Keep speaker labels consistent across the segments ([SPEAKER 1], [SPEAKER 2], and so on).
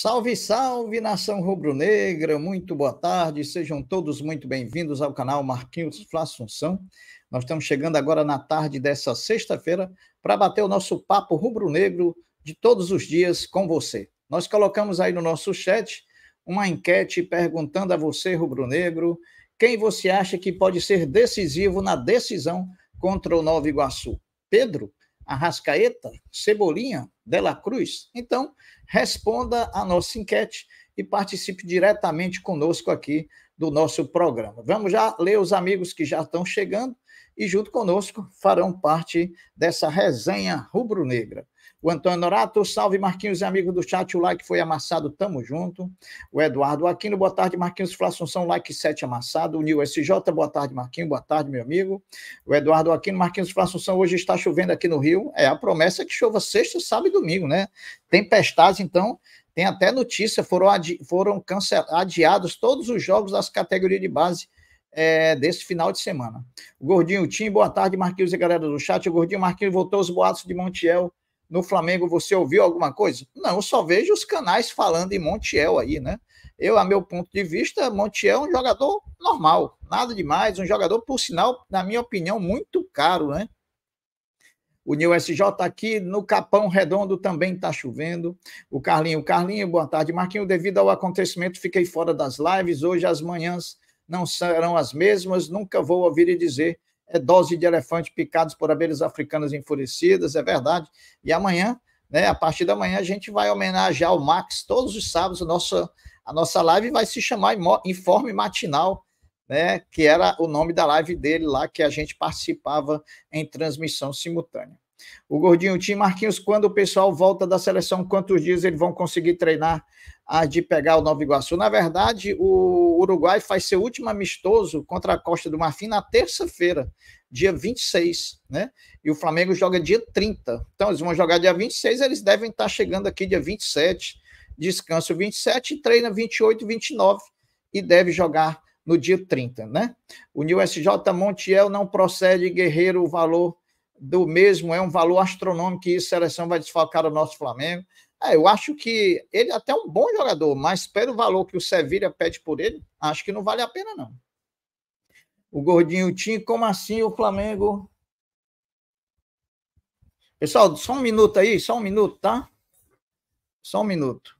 [SPEAKER 1] Salve, salve nação rubro-negra, muito boa tarde, sejam todos muito bem-vindos ao canal Marquinhos Assunção. Nós estamos chegando agora na tarde dessa sexta-feira para bater o nosso papo rubro-negro de todos os dias com você. Nós colocamos aí no nosso chat uma enquete perguntando a você, rubro-negro, quem você acha que pode ser decisivo na decisão contra o Nova Iguaçu? Pedro? Arrascaeta? Cebolinha? Dela Cruz? Então, responda a nossa enquete e participe diretamente conosco aqui do nosso programa. Vamos já ler os amigos que já estão chegando e, junto conosco, farão parte dessa resenha rubro-negra. O Antônio Norato, salve Marquinhos e amigo do chat, o like foi amassado, tamo junto. O Eduardo Aquino, boa tarde Marquinhos, Flá Assunção, like 7 amassado. O Nil SJ, boa tarde Marquinhos, boa tarde meu amigo. O Eduardo Aquino, Marquinhos Flá Assunção, hoje está chovendo aqui no Rio, é a promessa é que chova sexta, sábado e domingo, né? Tempestades, então, tem até notícia, foram, adi foram adiados todos os jogos das categorias de base é, desse final de semana. O Gordinho Tim, boa tarde, Marquinhos e galera do chat. O Gordinho Marquinhos voltou aos boatos de Montiel no Flamengo, você ouviu alguma coisa? Não, eu só vejo os canais falando em Montiel aí, né? Eu, a meu ponto de vista, Montiel é um jogador normal, nada demais, um jogador, por sinal, na minha opinião, muito caro, né? O New SJ tá aqui no Capão Redondo também está chovendo. O Carlinho, Carlinho, boa tarde. Marquinho, devido ao acontecimento, fiquei fora das lives. Hoje as manhãs não serão as mesmas. Nunca vou ouvir e dizer é dose de elefante picados por abelhas africanas enfurecidas, é verdade. E amanhã, né, a partir da manhã, a gente vai homenagear o Max todos os sábados. A nossa, a nossa live vai se chamar Informe Matinal, né, que era o nome da live dele lá, que a gente participava em transmissão simultânea. O Gordinho Tim Marquinhos, quando o pessoal volta da seleção, quantos dias eles vão conseguir treinar a de pegar o Nova Iguaçu? Na verdade, o Uruguai faz seu último amistoso contra a Costa do Marfim na terça-feira, dia 26, né? E o Flamengo joga dia 30. Então, eles vão jogar dia 26, eles devem estar chegando aqui dia 27, descanso 27, treina 28, 29 e deve jogar no dia 30, né? O New SJ Montiel não procede, Guerreiro, o valor do mesmo é um valor astronômico que isso, a seleção vai desfalcar o nosso Flamengo. É, eu acho que ele é até é um bom jogador, mas pelo valor que o Sevilha pede por ele, acho que não vale a pena, não. O Gordinho Tim, como assim o Flamengo? Pessoal, só um minuto aí, só um minuto, tá? Só um minuto.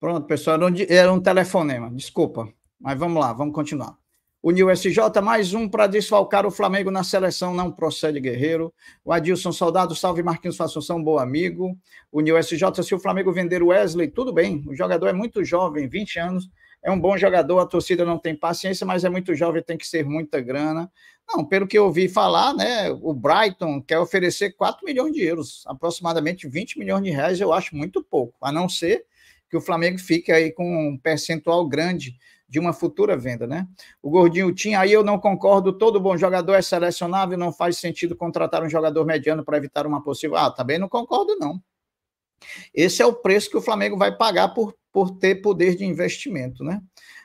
[SPEAKER 1] Pronto, pessoal, era um, telefonema, desculpa. Mas vamos lá, vamos continuar. o Uniu SJ, mais um para desfalcar o Flamengo na seleção, não procede Guerreiro. O Adilson Soldado, salve Marquinhos um bom amigo. o Uniu SJ, se o Flamengo vender o Wesley, tudo bem. O jogador é muito jovem, 20 anos, é um bom jogador, a torcida não tem paciência, mas é muito jovem, tem que ser muita grana. Não, pelo que eu ouvi falar, né, o Brighton quer oferecer 4 milhões de euros, aproximadamente 20 milhões de reais, eu acho muito pouco, a não ser que o Flamengo fique aí com um percentual grande de uma futura venda, né? O Gordinho tinha, aí eu não concordo, todo bom jogador é selecionável, não faz sentido contratar um jogador mediano para evitar uma possível. Ah, também não concordo, não. Esse é o preço que o Flamengo vai pagar por, por ter poder de investimento, né?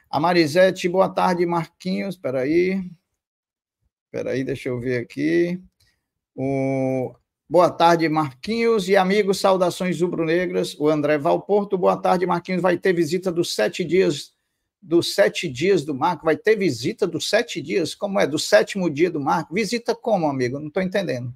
[SPEAKER 1] A Marisete, boa tarde, Marquinhos, peraí. Peraí, deixa eu ver aqui. O, Boa tarde, Marquinhos e amigos, saudações rubro-negras. O André Valporto, boa tarde, Marquinhos. Vai ter visita dos sete dias, dos sete dias do Marco. Vai ter visita dos sete dias? Como é? Do sétimo dia do Marco? Visita como, amigo? Não estou entendendo.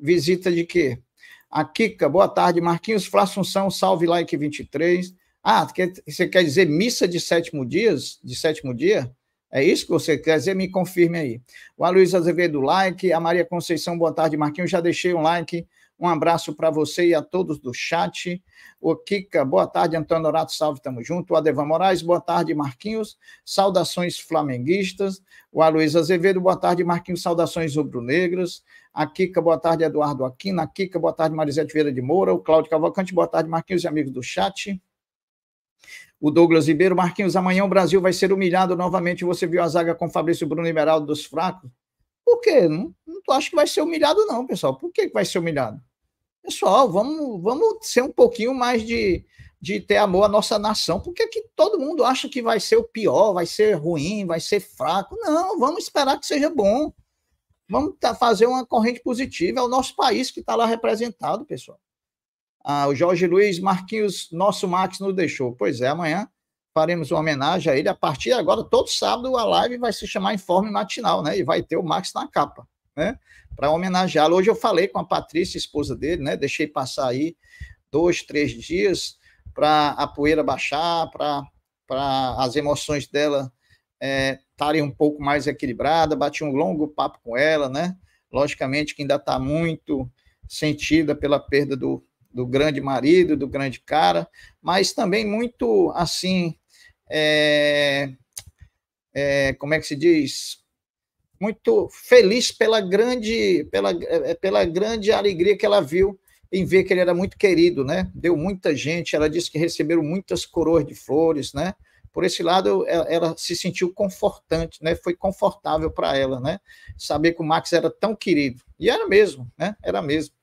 [SPEAKER 1] Visita de quê? A Kika, boa tarde, Marquinhos. Flá Assunção, salve like 23. Ah, você quer dizer missa de sétimo dias? De sétimo dia? É isso que você quer dizer? Me confirme aí. O Aloysio Azevedo, like. A Maria Conceição, boa tarde, Marquinhos. Já deixei um like. Um abraço para você e a todos do chat. O Kika, boa tarde, Antônio Horato, salve, tamo junto. O Adevan Moraes, boa tarde, Marquinhos. Saudações flamenguistas. O Aloysio Azevedo, boa tarde, Marquinhos, saudações rubro-negras. A Kika, boa tarde, Eduardo Aquino. A Kika, boa tarde, Marisete Vieira de Moura. O Cláudio Cavalcante, boa tarde, Marquinhos e amigos do chat. O Douglas Ribeiro, Marquinhos, amanhã o Brasil vai ser humilhado novamente. Você viu a zaga com Fabrício Bruno e Meraldo dos fracos? Por quê? Não, não acho que vai ser humilhado, não, pessoal. Por que vai ser humilhado? Pessoal, vamos, vamos ser um pouquinho mais de, de ter amor à nossa nação. Por que, que todo mundo acha que vai ser o pior, vai ser ruim, vai ser fraco? Não, vamos esperar que seja bom. Vamos tá, fazer uma corrente positiva. É o nosso país que está lá representado, pessoal. Ah, o Jorge Luiz Marquinhos, nosso Max nos deixou. Pois é, amanhã faremos uma homenagem a ele. A partir de agora, todo sábado, a live vai se chamar Informe Matinal, né? E vai ter o Max na capa, né? Para homenageá-lo. Hoje eu falei com a Patrícia, esposa dele, né? Deixei passar aí dois, três dias para a poeira baixar, para as emoções dela estarem é, um pouco mais equilibradas. Bati um longo papo com ela, né? Logicamente que ainda está muito sentida pela perda do, do grande marido, do grande cara, mas também muito assim, é, é, como é que se diz? Muito feliz pela grande, pela, é, pela grande alegria que ela viu em ver que ele era muito querido, né? Deu muita gente, ela disse que receberam muitas coroas de flores, né? Por esse lado, ela, ela se sentiu confortante, né? Foi confortável para ela, né? Saber que o Max era tão querido. E era mesmo, né? Era mesmo.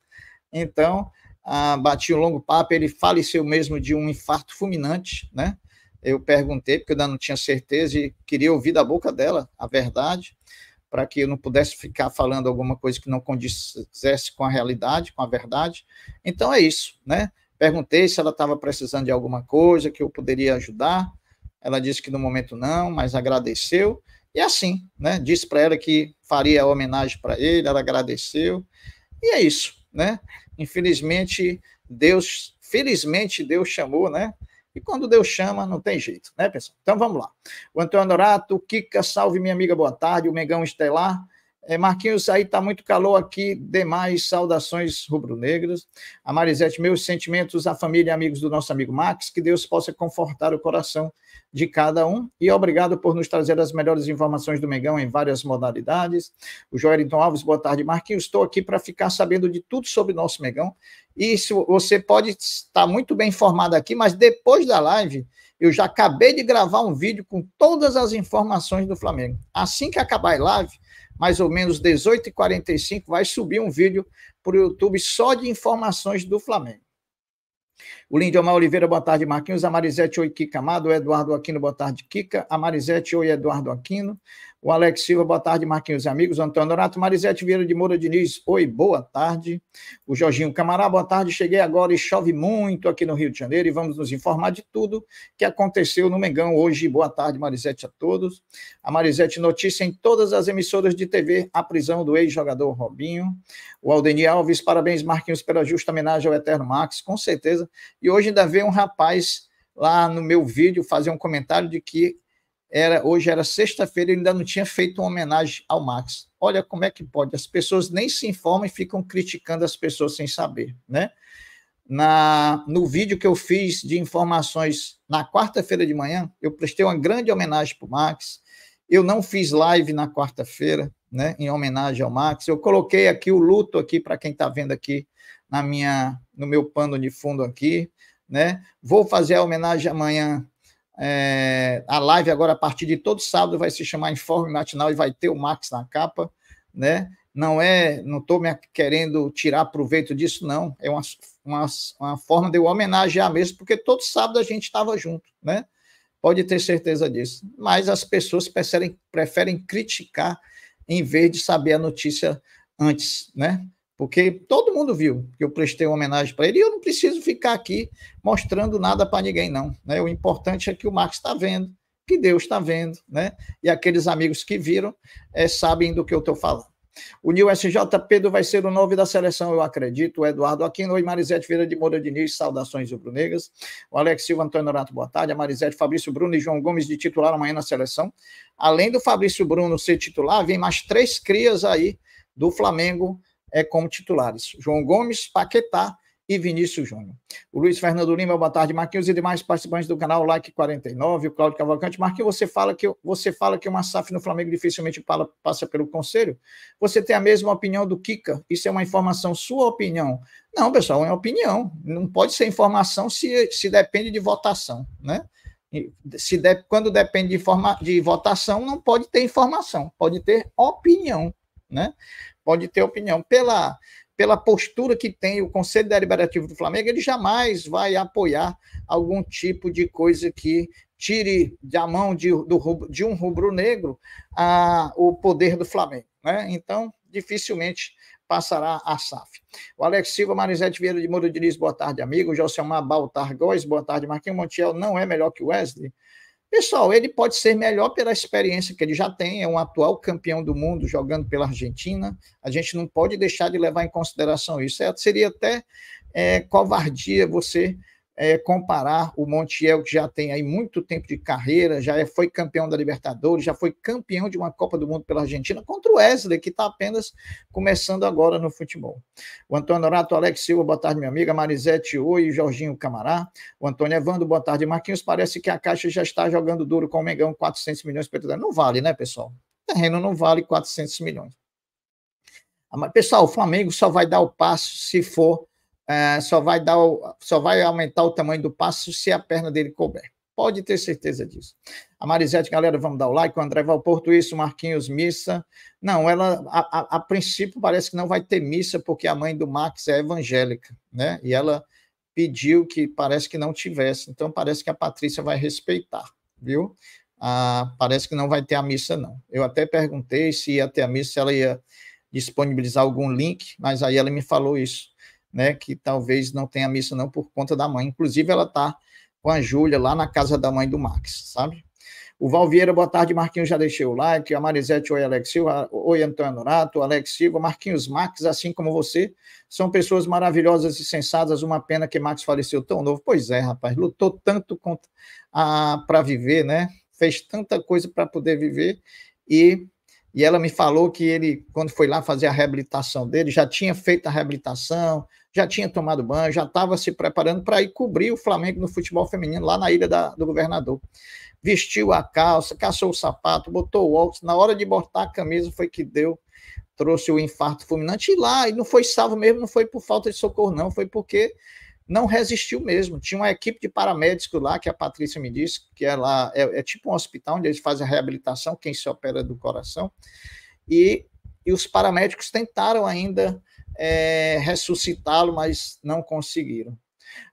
[SPEAKER 1] Então, ah, bati um longo papo, ele faleceu mesmo de um infarto fulminante, né? Eu perguntei, porque eu ainda não tinha certeza e queria ouvir da boca dela a verdade, para que eu não pudesse ficar falando alguma coisa que não condizesse com a realidade, com a verdade. Então é isso, né? Perguntei se ela estava precisando de alguma coisa que eu poderia ajudar. Ela disse que no momento não, mas agradeceu. E assim, né? Disse para ela que faria a homenagem para ele, ela agradeceu. E é isso, né? Infelizmente, Deus, felizmente Deus chamou, né? E quando Deus chama, não tem jeito né, pessoal? Então vamos lá. O Antônio Norato Kika, salve minha amiga, boa tarde. O Megão Estelar, é, Marquinhos, aí está muito calor aqui, demais saudações rubro-negras. A Marisete, meus sentimentos à família e amigos do nosso amigo Max, que Deus possa confortar o coração de cada um. E obrigado por nos trazer as melhores informações do Mengão em várias modalidades. O Joelito Alves, boa tarde, Marquinhos. Estou aqui para ficar sabendo de tudo sobre o nosso Mengão. E se você pode estar muito bem informado aqui, mas depois da live, eu já acabei de gravar um vídeo com todas as informações do Flamengo. Assim que acabar a live mais ou menos 18h45, vai subir um vídeo para o YouTube só de informações do Flamengo. O Omar Oliveira, boa tarde, Marquinhos. A Marisete, oi, Kika Amado. O Eduardo Aquino, boa tarde, Kika. A Marisete, oi, Eduardo Aquino. O Alex Silva, boa tarde, Marquinhos e amigos. Antônio Dorato, Marisete Vieira de Moura Diniz, oi, boa tarde. O Jorginho Camará, boa tarde. Cheguei agora e chove muito aqui no Rio de Janeiro e vamos nos informar de tudo que aconteceu no Mengão hoje. Boa tarde, Marisete, a todos. A Marisete notícia em todas as emissoras de TV a prisão do ex-jogador Robinho. O Aldenir Alves, parabéns, Marquinhos, pela justa homenagem ao Eterno Max, com certeza. E hoje ainda veio um rapaz lá no meu vídeo fazer um comentário de que era hoje era sexta-feira e ainda não tinha feito uma homenagem ao Max. Olha como é que pode, as pessoas nem se informam e ficam criticando as pessoas sem saber, né? Na, no vídeo que eu fiz de informações na quarta-feira de manhã, eu prestei uma grande homenagem para o Max. Eu não fiz live na quarta-feira, né, em homenagem ao Max. Eu coloquei aqui o luto aqui para quem está vendo aqui na minha, no meu pano de fundo aqui, né? Vou fazer a homenagem amanhã é, a live agora, a partir de todo sábado, vai se chamar Informe Matinal e vai ter o Max na capa, né? Não é, não estou querendo tirar proveito disso, não. É uma, uma, uma forma de eu homenagear mesmo, porque todo sábado a gente estava junto, né? Pode ter certeza disso. Mas as pessoas preferem, preferem criticar em vez de saber a notícia antes, né? Porque todo mundo viu que eu prestei uma homenagem para ele e eu não preciso ficar aqui mostrando nada para ninguém, não. Né? O importante é que o Marcos está vendo, que Deus está vendo, né? E aqueles amigos que viram é, sabem do que eu estou falando. O Nil SJ Pedro vai ser o novo da seleção, eu acredito. O Eduardo Aquino e Marisete Vieira de Moura Diniz, saudações rubro-negras. O Alex Silva, Antônio Norato, boa tarde. A Marisete, Fabrício Bruno e João Gomes de titular amanhã na seleção. Além do Fabrício Bruno ser titular, vem mais três crias aí do Flamengo é, como titulares. João Gomes, Paquetá e Vinícius Júnior. O Luiz Fernando Lima, boa tarde, Marquinhos e demais participantes do canal Like 49, o Cláudio Cavalcante. Marquinhos, você fala que você fala que uma SAF no Flamengo dificilmente passa pelo conselho. Você tem a mesma opinião do Kika? Isso é uma informação, sua opinião? Não, pessoal, é opinião. Não pode ser informação se, se depende de votação, né? Se de, quando depende de, forma, de votação, não pode ter informação, pode ter opinião, né? pode ter opinião. Pela, pela postura que tem o Conselho Deliberativo do Flamengo, ele jamais vai apoiar algum tipo de coisa que tire da mão de, do, de um rubro-negro o poder do Flamengo. Né? Então, dificilmente passará a SAF. O Alex Silva, Marisete Vieira de Moro Diniz, boa tarde, amigo. Joselmar Baltar Góes, boa tarde. Marquinhos Montiel não é melhor que o Wesley? Pessoal, ele pode ser melhor pela experiência que ele já tem, é um atual campeão do mundo jogando pela Argentina. A gente não pode deixar de levar em consideração isso. É, seria até é, covardia você é, comparar o Montiel, que já tem aí muito tempo de carreira, já é, foi campeão da Libertadores, já foi campeão de uma Copa do Mundo pela Argentina, contra o Wesley, que está apenas começando agora no futebol. O Antônio Norato, Alex Silva, boa tarde, minha amiga, Marisete Oi, Jorginho Camará, o Antônio Evandro, boa tarde, Marquinhos, parece que a Caixa já está jogando duro com o Mengão, 400 milhões para Não vale, né, pessoal? O terreno não vale 400 milhões. Ah, pessoal, o Flamengo só vai dar o passo se for é, só, vai dar o, só vai aumentar o tamanho do passo se a perna dele couber. Pode ter certeza disso. A Marisete, galera, vamos dar o like. O André Valporto, isso. Marquinhos, missa. Não, ela, a, a, a princípio, parece que não vai ter missa, porque a mãe do Max é evangélica, né? E ela pediu que parece que não tivesse. Então, parece que a Patrícia vai respeitar, viu? Ah, parece que não vai ter a missa, não. Eu até perguntei se ia ter a missa, se ela ia disponibilizar algum link, mas aí ela me falou isso né, que talvez não tenha missa não por conta da mãe. Inclusive, ela está com a Júlia lá na casa da mãe do Max, sabe? O Valvieira, boa tarde, Marquinhos, já deixei o like. A Marisete, oi, Alex Silva. Oi, Antônio Norato, Alex Silva. Marquinhos, Max, assim como você, são pessoas maravilhosas e sensatas. Uma pena que Max faleceu tão novo. Pois é, rapaz, lutou tanto para ah, viver, né? Fez tanta coisa para poder viver e e ela me falou que ele, quando foi lá fazer a reabilitação dele, já tinha feito a reabilitação, já tinha tomado banho, já estava se preparando para ir cobrir o Flamengo no futebol feminino lá na ilha da, do governador. Vestiu a calça, caçou o sapato, botou o óculos, na hora de botar a camisa foi que deu, trouxe o infarto fulminante e lá, e não foi salvo mesmo, não foi por falta de socorro não, foi porque não resistiu mesmo. Tinha uma equipe de paramédicos lá, que a Patrícia me disse, que é é, é tipo um hospital onde eles fazem a reabilitação, quem se opera do coração, e, e os paramédicos tentaram ainda é, ressuscitá-lo, mas não conseguiram.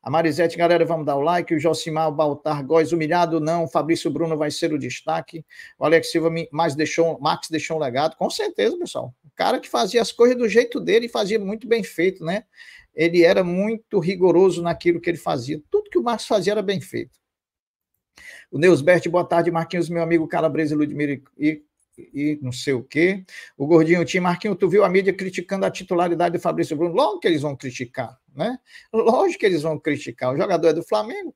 [SPEAKER 1] A Marisete, galera, vamos dar o like. O Josimar Baltar Góes, humilhado não. O Fabrício Bruno vai ser o destaque. O Alex Silva mais deixou, Max deixou um legado. Com certeza, pessoal. O cara que fazia as coisas do jeito dele e fazia muito bem feito, né? ele era muito rigoroso naquilo que ele fazia. Tudo que o Marcos fazia era bem feito. O Neusbert, boa tarde, Marquinhos, meu amigo Calabresa Ludmiro e, e, não sei o quê. O Gordinho Tim, Marquinhos, tu viu a mídia criticando a titularidade do Fabrício Bruno? Logo que eles vão criticar, né? Lógico que eles vão criticar. O jogador é do Flamengo,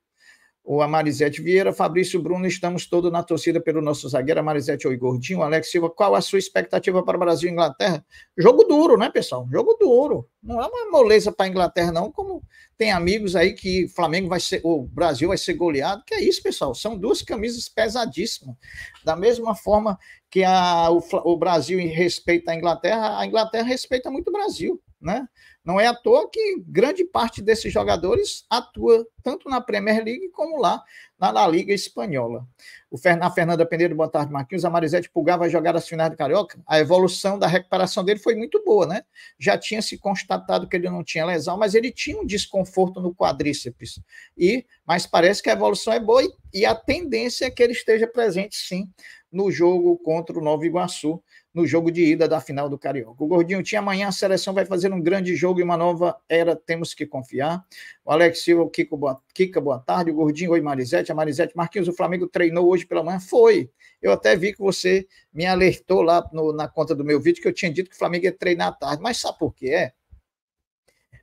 [SPEAKER 1] o Amarizete Vieira, Fabrício Bruno, estamos todos na torcida pelo nosso zagueiro, Amarizete Oi Gordinho, Alex Silva, qual a sua expectativa para o Brasil e Inglaterra? Jogo duro, né, pessoal? Jogo duro. Não é uma moleza para a Inglaterra, não, como tem amigos aí que Flamengo vai ser, o Brasil vai ser goleado, que é isso, pessoal, são duas camisas pesadíssimas. Da mesma forma que a, o, o Brasil respeita a Inglaterra, a Inglaterra respeita muito o Brasil, né? Não é à toa que grande parte desses jogadores atua tanto na Premier League como lá na La Liga Espanhola. O Fernanda, Fernanda Peneiro, boa tarde, Marquinhos. A Marisete Pulgar vai jogar as finais do Carioca. A evolução da recuperação dele foi muito boa, né? Já tinha se constatado que ele não tinha lesão, mas ele tinha um desconforto no quadríceps. E, mas parece que a evolução é boa e, e a tendência é que ele esteja presente, sim, no jogo contra o Nova Iguaçu no jogo de ida da final do Carioca. O Gordinho tinha amanhã, a seleção vai fazer um grande jogo e uma nova era, temos que confiar. O Alex Silva, o Kiko, boa, Kika, boa tarde. O Gordinho, oi Marisete. A Marisete Marquinhos, o Flamengo treinou hoje pela manhã? Foi. Eu até vi que você me alertou lá no, na conta do meu vídeo que eu tinha dito que o Flamengo ia treinar à tarde. Mas sabe por quê é?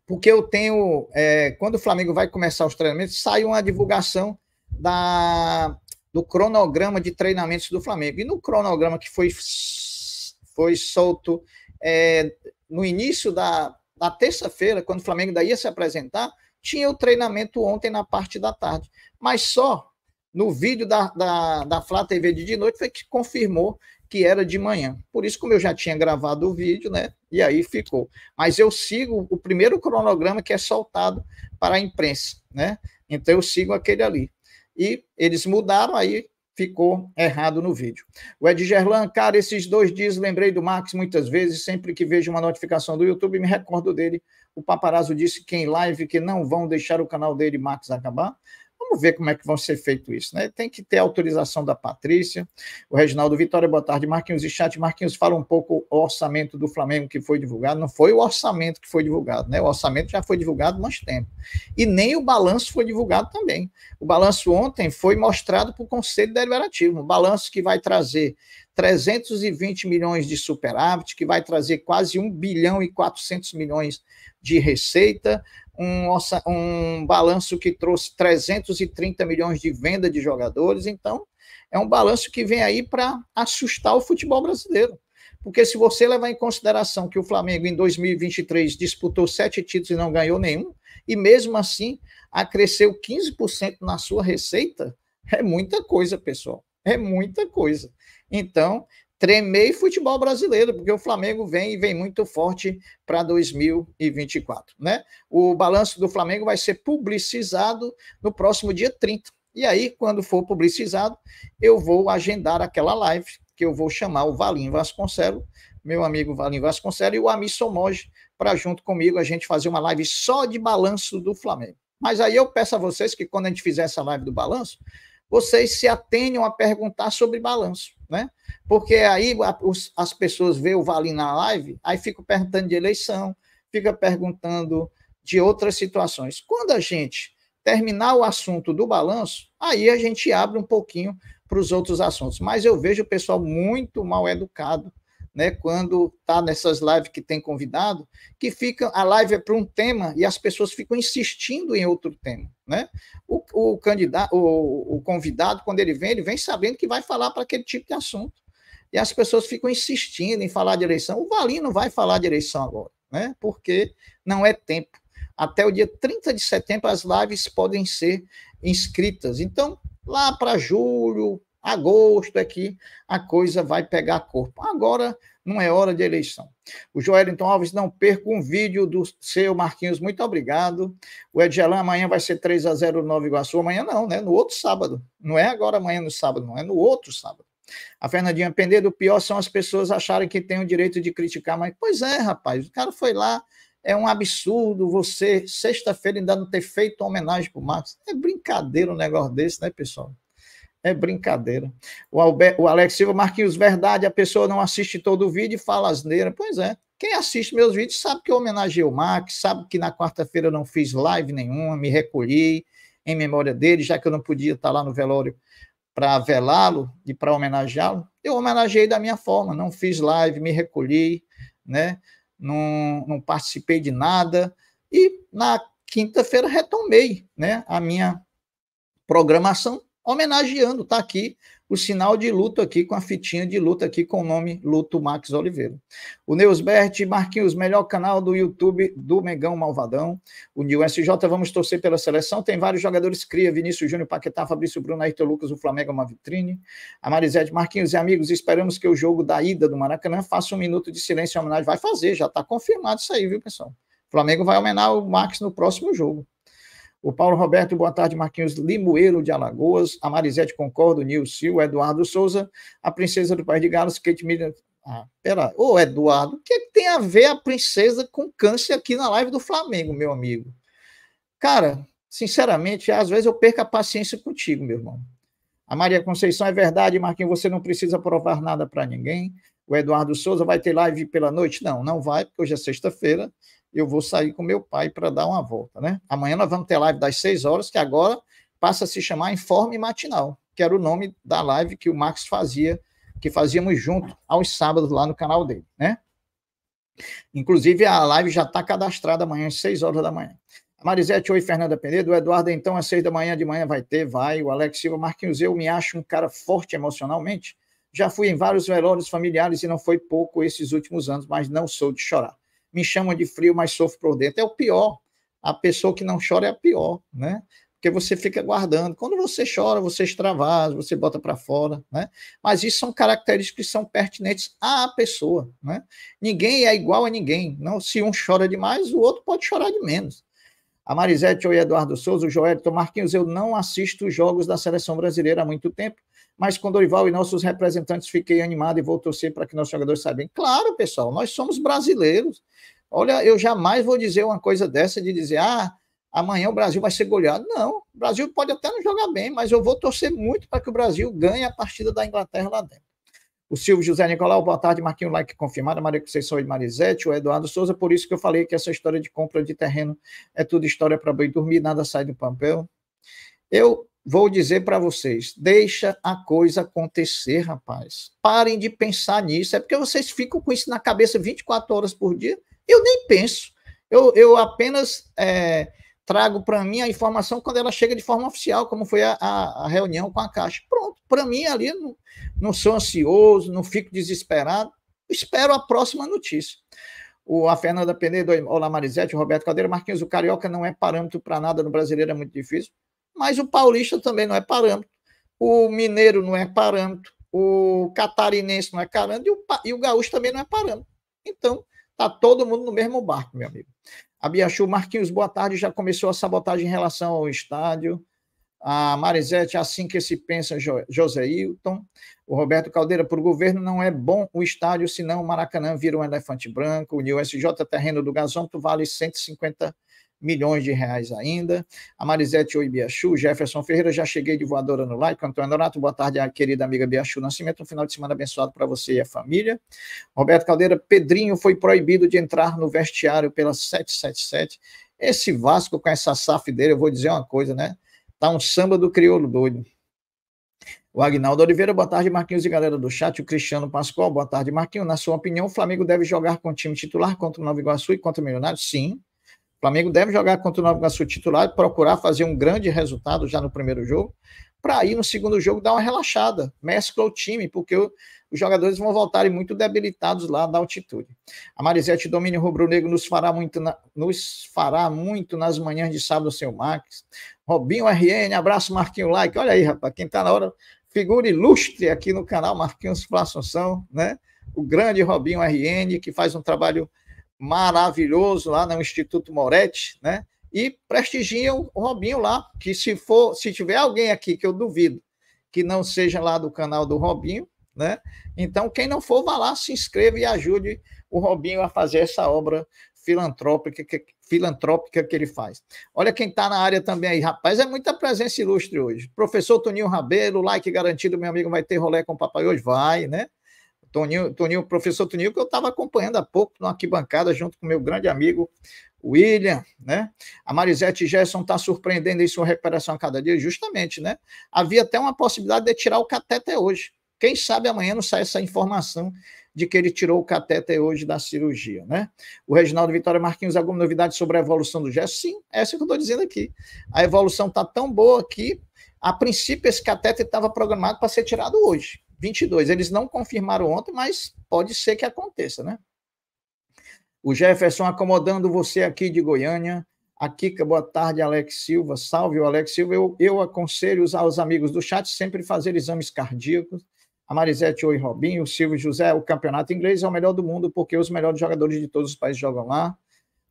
[SPEAKER 1] Porque eu tenho. É, quando o Flamengo vai começar os treinamentos, sai uma divulgação da, do cronograma de treinamentos do Flamengo. E no cronograma que foi foi solto é, no início da, da terça-feira, quando o Flamengo daí ia se apresentar, tinha o treinamento ontem na parte da tarde. Mas só no vídeo da, da, da Flá TV de, de noite foi que confirmou que era de manhã. Por isso, como eu já tinha gravado o vídeo, né? E aí ficou. Mas eu sigo o primeiro cronograma que é soltado para a imprensa, né? Então eu sigo aquele ali. E eles mudaram aí, ficou errado no vídeo. O Ed Gerlan, cara, esses dois dias lembrei do Max muitas vezes, sempre que vejo uma notificação do YouTube, me recordo dele. O paparazzo disse que em live que não vão deixar o canal dele, Max, acabar. Vamos ver como é que vão ser feito isso, né? Tem que ter autorização da Patrícia. O Reginaldo Vitória, boa tarde. Marquinhos e chat. Marquinhos, fala um pouco o orçamento do Flamengo que foi divulgado. Não foi o orçamento que foi divulgado, né? O orçamento já foi divulgado há mais tempo. E nem o balanço foi divulgado também. O balanço ontem foi mostrado para o Conselho Deliberativo. Um balanço que vai trazer 320 milhões de superávit, que vai trazer quase 1 bilhão e 400 milhões de receita, um, um balanço que trouxe 330 milhões de venda de jogadores. Então, é um balanço que vem aí para assustar o futebol brasileiro. Porque se você levar em consideração que o Flamengo em 2023 disputou sete títulos e não ganhou nenhum, e mesmo assim acresceu 15% na sua receita, é muita coisa, pessoal. É muita coisa. Então, tremer futebol brasileiro, porque o Flamengo vem e vem muito forte para 2024, né? O balanço do Flamengo vai ser publicizado no próximo dia 30. E aí, quando for publicizado, eu vou agendar aquela live que eu vou chamar o Valim Vasconcelos, meu amigo Valim Vasconcelos e o Ami para junto comigo a gente fazer uma live só de balanço do Flamengo. Mas aí eu peço a vocês que quando a gente fizer essa live do balanço, vocês se atenham a perguntar sobre balanço, né? Porque aí as pessoas vê o Valim na live, aí ficam perguntando de eleição, fica perguntando de outras situações. Quando a gente terminar o assunto do balanço, aí a gente abre um pouquinho para os outros assuntos. Mas eu vejo o pessoal muito mal educado né, quando está nessas lives que tem convidado, que fica a live é para um tema e as pessoas ficam insistindo em outro tema, né? O, o candidato, o, o convidado quando ele vem, ele vem sabendo que vai falar para aquele tipo de assunto e as pessoas ficam insistindo em falar de eleição. O Valinho não vai falar de eleição agora, né? Porque não é tempo. Até o dia 30 de setembro as lives podem ser inscritas. Então, lá para julho, agosto é que a coisa vai pegar corpo. Agora não é hora de eleição. O Joelinton Alves, não perca um vídeo do seu Marquinhos, muito obrigado. O Edgelan, amanhã vai ser 3 a 0 a Iguaçu, amanhã não, né? No outro sábado. Não é agora amanhã no sábado, não, é no outro sábado. A Fernandinha Penedo, o pior são as pessoas acharem que têm o direito de criticar, mas pois é, rapaz, o cara foi lá, é um absurdo você, sexta-feira, ainda não ter feito uma homenagem para o Marcos. É brincadeira um negócio desse, né, pessoal? É brincadeira. O, Albert, o Alex Silva, Marquinhos, verdade, a pessoa não assiste todo o vídeo e fala asneira. Pois é. Quem assiste meus vídeos sabe que eu homenageei o Max, sabe que na quarta-feira eu não fiz live nenhuma, me recolhi em memória dele, já que eu não podia estar lá no velório para velá-lo e para homenageá-lo. Eu homenageei da minha forma, não fiz live, me recolhi, né? Não, não participei de nada. E na quinta-feira retomei né, a minha programação homenageando, tá aqui o sinal de luto aqui, com a fitinha de luto aqui, com o nome Luto Max Oliveira. O Neusbert, Marquinhos, melhor canal do YouTube do Megão Malvadão. O Nil SJ, vamos torcer pela seleção. Tem vários jogadores cria, Vinícius Júnior, Paquetá, Fabrício Bruno, Ayrton Lucas, o Flamengo é uma vitrine. A Marisete, Marquinhos e amigos, esperamos que o jogo da ida do Maracanã faça um minuto de silêncio e homenagem. Vai fazer, já está confirmado isso aí, viu, pessoal? O Flamengo vai homenar o Max no próximo jogo. O Paulo Roberto, boa tarde, Marquinhos Limoeiro de Alagoas, a Marisete Concordo, Nilcio, o Eduardo Souza, a Princesa do País de Galos, Kate Miller. Ah, pera, ô Eduardo, o que, é que tem a ver a princesa com câncer aqui na live do Flamengo, meu amigo? Cara, sinceramente, às vezes eu perco a paciência contigo, meu irmão. A Maria Conceição é verdade, Marquinhos, você não precisa provar nada para ninguém. O Eduardo Souza vai ter live pela noite? Não, não vai, porque hoje é sexta-feira eu vou sair com meu pai para dar uma volta, né? Amanhã nós vamos ter live das 6 horas, que agora passa a se chamar Informe Matinal, que era o nome da live que o Max fazia, que fazíamos junto aos sábados lá no canal dele, né? Inclusive, a live já está cadastrada amanhã às 6 horas da manhã. Marisete, oi, Fernanda Penedo. O Eduardo, então, às 6 da manhã, de manhã vai ter, vai. O Alex Silva, Marquinhos, eu me acho um cara forte emocionalmente. Já fui em vários velórios familiares e não foi pouco esses últimos anos, mas não sou de chorar me chama de frio, mas sofro por dentro. É o pior. A pessoa que não chora é a pior, né? Porque você fica guardando. Quando você chora, você extravasa, você bota para fora, né? Mas isso são características que são pertinentes à pessoa, né? Ninguém é igual a ninguém. Não, se um chora demais, o outro pode chorar de menos. A Marisete, eu e Eduardo Souza, o Joelito Marquinhos, eu não assisto os jogos da seleção brasileira há muito tempo, mas com Dorival e nossos representantes fiquei animado e vou torcer para que nossos jogadores saibam. Claro, pessoal, nós somos brasileiros. Olha, eu jamais vou dizer uma coisa dessa de dizer, ah, amanhã o Brasil vai ser goleado. Não, o Brasil pode até não jogar bem, mas eu vou torcer muito para que o Brasil ganhe a partida da Inglaterra lá dentro. O Silvio José Nicolau, boa tarde, Marquinho, like confirmado, Maria Conceição e Marizete, o Eduardo Souza, por isso que eu falei que essa história de compra de terreno é tudo história para bem dormir, nada sai do papel. Eu vou dizer para vocês, deixa a coisa acontecer, rapaz. Parem de pensar nisso. É porque vocês ficam com isso na cabeça 24 horas por dia. Eu nem penso. Eu, eu apenas é, trago para mim a informação quando ela chega de forma oficial, como foi a, a, reunião com a Caixa. Pronto, para mim ali não, não sou ansioso, não fico desesperado. Espero a próxima notícia o, a Fernanda Penedo, Olá Marizete, o Roberto Caldeira, Marquinhos, o Carioca não é parâmetro para nada no brasileiro, é muito difícil mas o paulista também não é parâmetro, o mineiro não é parâmetro, o catarinense não é parâmetro e o, e o gaúcho também não é parâmetro. Então, tá todo mundo no mesmo barco, meu amigo. A Biachu Marquinhos, boa tarde, já começou a sabotagem em relação ao estádio. A Marisete, assim que se pensa, jo José Hilton. O Roberto Caldeira, para o governo, não é bom o estádio, senão o Maracanã vira um elefante branco. O New SJ, terreno do Gasômetro, vale 150 milhões de reais ainda. A Marisete Oi Biachu, Jefferson Ferreira, já cheguei de voadora no like. Antônio Donato, boa tarde, querida amiga Biachu Nascimento. Um final de semana abençoado para você e a família. Roberto Caldeira, Pedrinho foi proibido de entrar no vestiário pela 777. Esse Vasco com essa SAF dele, eu vou dizer uma coisa, né? Tá um samba do crioulo doido. O Agnaldo Oliveira, boa tarde, Marquinhos e galera do chat. O Cristiano Pascoal, boa tarde, Marquinhos. Na sua opinião, o Flamengo deve jogar com o time titular contra o Nova Iguaçu e contra o Milionário? Sim, Flamengo deve jogar contra o Nova Iguaçu titular e procurar fazer um grande resultado já no primeiro jogo, para ir no segundo jogo dar uma relaxada, mescla o time, porque o, os jogadores vão voltarem muito debilitados lá da altitude. A Marisete Domínio Rubro Negro nos fará muito, na, nos fará muito nas manhãs de sábado, seu Max. Robinho RN, abraço Marquinho Like. Olha aí, rapaz, quem está na hora, figura ilustre aqui no canal Marquinhos Assunção, né? O grande Robinho RN, que faz um trabalho maravilhoso lá no Instituto Moretti, né? E prestigiam o Robinho lá, que se for, se tiver alguém aqui que eu duvido que não seja lá do canal do Robinho, né? Então quem não for vá lá, se inscreva e ajude o Robinho a fazer essa obra filantrópica que, filantrópica que ele faz. Olha quem está na área também aí, rapaz, é muita presença ilustre hoje. Professor Toninho Rabelo, like garantido, meu amigo, vai ter rolê com o papai hoje? Vai, né? Toninho, Toninho, professor Toninho, que eu estava acompanhando há pouco na arquibancada, junto com meu grande amigo William, né? A Marisete Gerson está surpreendendo em sua recuperação a cada dia, justamente, né? Havia até uma possibilidade de tirar o cateter hoje. Quem sabe amanhã não sai essa informação de que ele tirou o cateter hoje da cirurgia, né? O Reginaldo Vitória Marquinhos, alguma novidade sobre a evolução do gesto? Sim, essa é que eu estou dizendo aqui. A evolução está tão boa que, a princípio, esse cateter estava programado para ser tirado hoje. 22. Eles não confirmaram ontem, mas pode ser que aconteça, né? O Jefferson acomodando você aqui de Goiânia. A Kika, boa tarde, Alex Silva. Salve, o Alex Silva. Eu, eu aconselho os, aos amigos do chat sempre fazer exames cardíacos. A Marisete, oi, Robinho. O Silvio José, o campeonato inglês é o melhor do mundo porque os melhores jogadores de todos os países jogam lá.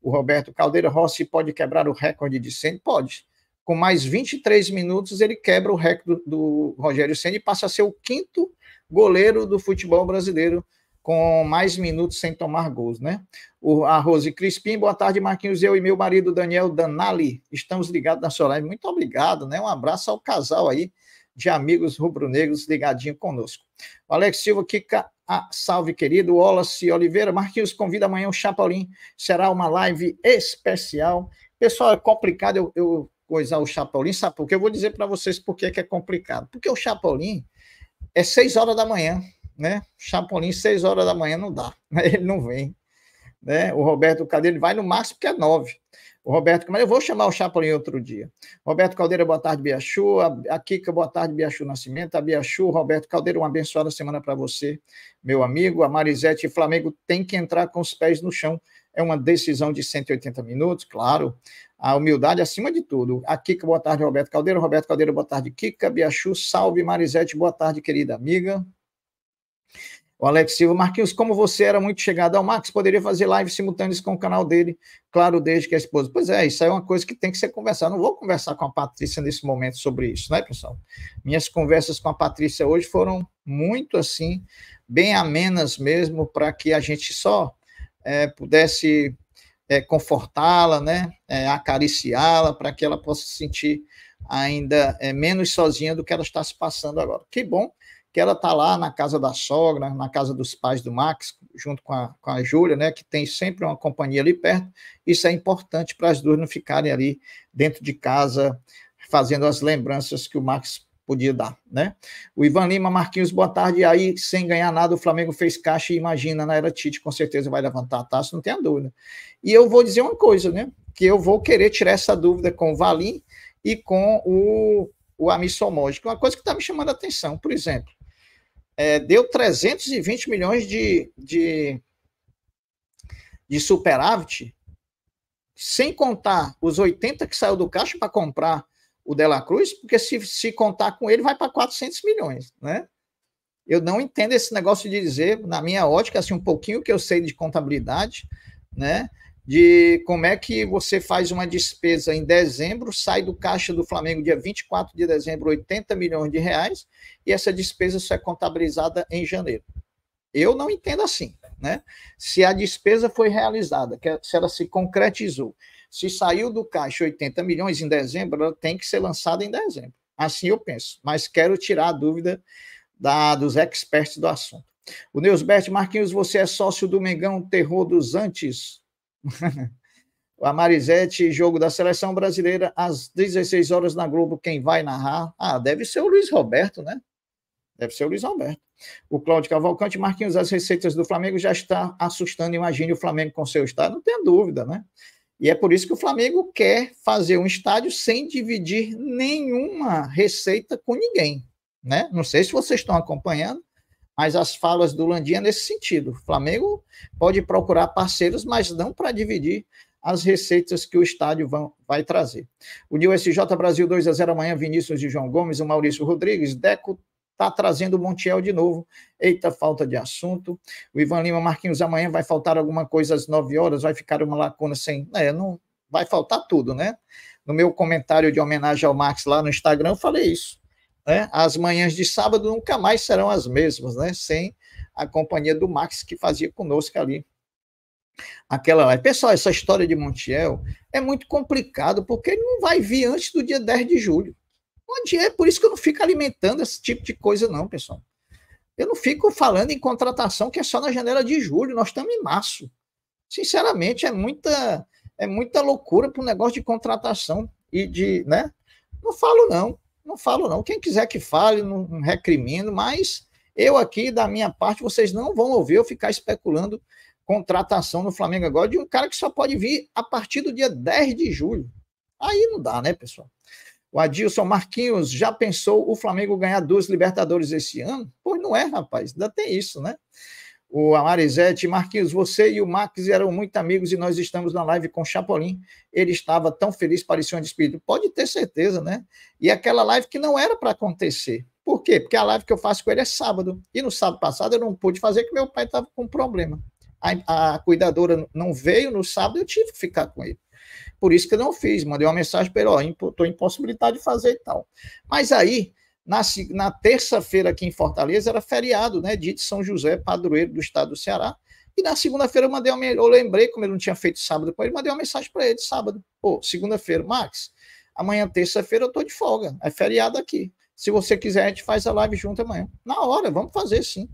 [SPEAKER 1] O Roberto Caldeira Rossi pode quebrar o recorde de 100? Pode com mais 23 minutos, ele quebra o recorde do, do Rogério Senna e passa a ser o quinto goleiro do futebol brasileiro com mais minutos sem tomar gols, né? O, a Rose Crispim, boa tarde, Marquinhos. Eu e meu marido Daniel Danali estamos ligados na sua live. Muito obrigado, né? Um abraço ao casal aí de amigos rubro-negros ligadinho conosco. O Alex Silva, Kika, ah, salve querido. Wallace Oliveira, Marquinhos, convida amanhã o Chapolin. Será uma live especial. Pessoal, é complicado, eu, eu coisar o Chapolin, sabe por quê? Eu vou dizer para vocês por que é complicado. Porque o Chapolin é seis horas da manhã, né? Chapolin, seis horas da manhã não dá, né? ele não vem. Né? O Roberto Caldeira ele vai no máximo porque é nove. O Roberto, mas eu vou chamar o Chapolin outro dia. Roberto Caldeira, boa tarde, Biachu. A Kika, boa tarde, Biachu Nascimento. A Biachu, Roberto Caldeira, uma abençoada semana para você, meu amigo. A Marisete, Flamengo tem que entrar com os pés no chão é uma decisão de 180 minutos, claro. A humildade acima de tudo. A Kika, boa tarde, Roberto Caldeira. Roberto Caldeira, boa tarde, Kika. Biachu, salve, Marisete, boa tarde, querida amiga. O Alex Silva, Marquinhos, como você era muito chegado ao Max, poderia fazer lives simultâneas com o canal dele, claro, desde que a esposa. Pois é, isso é uma coisa que tem que ser conversada. Não vou conversar com a Patrícia nesse momento sobre isso, né, pessoal? Minhas conversas com a Patrícia hoje foram muito assim, bem amenas mesmo, para que a gente só é, pudesse é, confortá-la, né, é, acariciá-la, para que ela possa se sentir ainda é, menos sozinha do que ela está se passando agora. Que bom que ela está lá na casa da sogra, na casa dos pais do Max, junto com a, com a Júlia, né, que tem sempre uma companhia ali perto. Isso é importante para as duas não ficarem ali dentro de casa, fazendo as lembranças que o Max podia dar, né? O Ivan Lima, Marquinhos, boa tarde. E aí, sem ganhar nada, o Flamengo fez caixa e imagina, na né? era Tite, com certeza vai levantar a taça, não tenha dúvida. E eu vou dizer uma coisa, né? Que eu vou querer tirar essa dúvida com o Valim e com o, o é Uma coisa que está me chamando a atenção, por exemplo, é, deu 320 milhões de, de, de superávit, sem contar os 80 que saiu do caixa para comprar o Dela Cruz, porque se, se contar com ele, vai para 400 milhões, né? Eu não entendo esse negócio de dizer, na minha ótica, assim, um pouquinho que eu sei de contabilidade, né? De como é que você faz uma despesa em dezembro, sai do caixa do Flamengo dia 24 de dezembro 80 milhões de reais, e essa despesa só é contabilizada em janeiro. Eu não entendo assim, né? Se a despesa foi realizada, é, se ela se concretizou se saiu do caixa 80 milhões em dezembro, ela tem que ser lançada em dezembro. Assim eu penso, mas quero tirar a dúvida da, dos experts do assunto. O Neusbert Marquinhos, você é sócio do Mengão Terror dos Antes? o Amarizete, jogo da seleção brasileira, às 16 horas na Globo, quem vai narrar? Ah, deve ser o Luiz Roberto, né? Deve ser o Luiz Alberto. O Cláudio Cavalcante, Marquinhos, as receitas do Flamengo já está assustando, imagine o Flamengo com seu estado, não tem dúvida, né? E é por isso que o Flamengo quer fazer um estádio sem dividir nenhuma receita com ninguém. Né? Não sei se vocês estão acompanhando, mas as falas do Landinha é nesse sentido. O Flamengo pode procurar parceiros, mas não para dividir as receitas que o estádio vão, vai trazer. O New SJ Brasil 2 a 0 amanhã, Vinícius de João Gomes, o Maurício Rodrigues, Deco, está trazendo o Montiel de novo. Eita, falta de assunto. O Ivan Lima Marquinhos, amanhã vai faltar alguma coisa às 9 horas, vai ficar uma lacuna sem. É, não vai faltar tudo, né? No meu comentário de homenagem ao Max lá no Instagram, eu falei isso. Né? As manhãs de sábado nunca mais serão as mesmas, né? Sem a companhia do Max que fazia conosco ali. Aquela lá. Pessoal, essa história de Montiel é muito complicado porque ele não vai vir antes do dia 10 de julho. É por isso que eu não fico alimentando esse tipo de coisa, não, pessoal. Eu não fico falando em contratação que é só na janela de julho, nós estamos em março. Sinceramente, é muita é muita loucura para um negócio de contratação e de, né? Não falo não, não falo não. Quem quiser que fale, não, não recrimino, mas eu aqui da minha parte, vocês não vão ouvir eu ficar especulando contratação no Flamengo agora de um cara que só pode vir a partir do dia 10 de julho. Aí não dá, né, pessoal? O Adilson Marquinhos já pensou o Flamengo ganhar duas Libertadores esse ano? Pois não é, rapaz, ainda tem isso, né? O Amarizete, Marquinhos, você e o Max eram muito amigos e nós estamos na live com o Chapolin. Ele estava tão feliz, parecia um espírito. Pode ter certeza, né? E aquela live que não era para acontecer. Por quê? Porque a live que eu faço com ele é sábado. E no sábado passado eu não pude fazer, porque meu pai estava com problema. A, a cuidadora não veio no sábado, eu tive que ficar com ele. Por isso que eu não fiz, mandei uma mensagem para ele, ó, estou impossibilitado de fazer e tal. Mas aí, na, na terça-feira aqui em Fortaleza, era feriado, né, de São José, padroeiro do estado do Ceará, e na segunda-feira eu mandei uma, eu lembrei, como ele não tinha feito sábado com ele, mandei uma mensagem para ele sábado. Pô, segunda-feira, Max, amanhã, terça-feira, eu tô de folga. É feriado aqui. Se você quiser, a gente faz a live junto amanhã. Na hora, vamos fazer sim.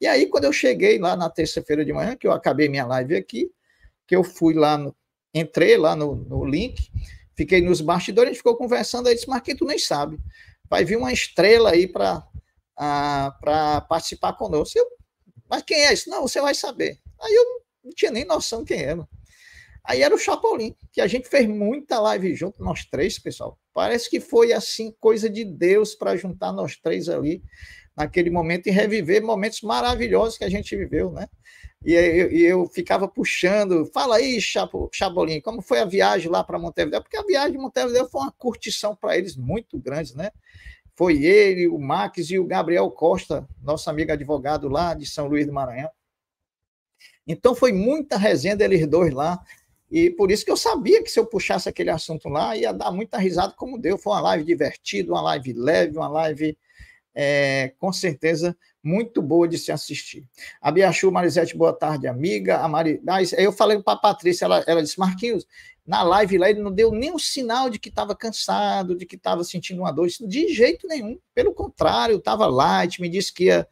[SPEAKER 1] E aí, quando eu cheguei lá na terça-feira de manhã, que eu acabei minha live aqui, que eu fui lá no, entrei lá no, no link, fiquei nos bastidores, a gente ficou conversando, aí disse, Marquinhos, tu nem sabe, vai vir uma estrela aí para para participar conosco. Eu, mas quem é isso? Não, você vai saber. Aí eu não tinha nem noção quem era. Aí era o Chapolin, que a gente fez muita live junto, nós três, pessoal. Parece que foi assim, coisa de Deus para juntar nós três ali naquele momento e reviver momentos maravilhosos que a gente viveu, né? E eu, e eu ficava puxando, fala aí, Chapo, Chabolim, como foi a viagem lá para Montevideo? Porque a viagem de Montevideo foi uma curtição para eles muito grande, né? Foi ele, o Max e o Gabriel Costa, nosso amigo advogado lá de São Luís do Maranhão. Então foi muita resenha deles dois lá. E por isso que eu sabia que se eu puxasse aquele assunto lá, ia dar muita risada como deu. Foi uma live divertida, uma live leve, uma live é, com certeza muito boa de se assistir. A Biachu Marisete, boa tarde, amiga. A Mari... Ah, eu falei para a Patrícia, ela, ela disse, Marquinhos, na live lá ele não deu nenhum sinal de que estava cansado, de que estava sentindo uma dor, isso de jeito nenhum. Pelo contrário, estava light, me disse que ia,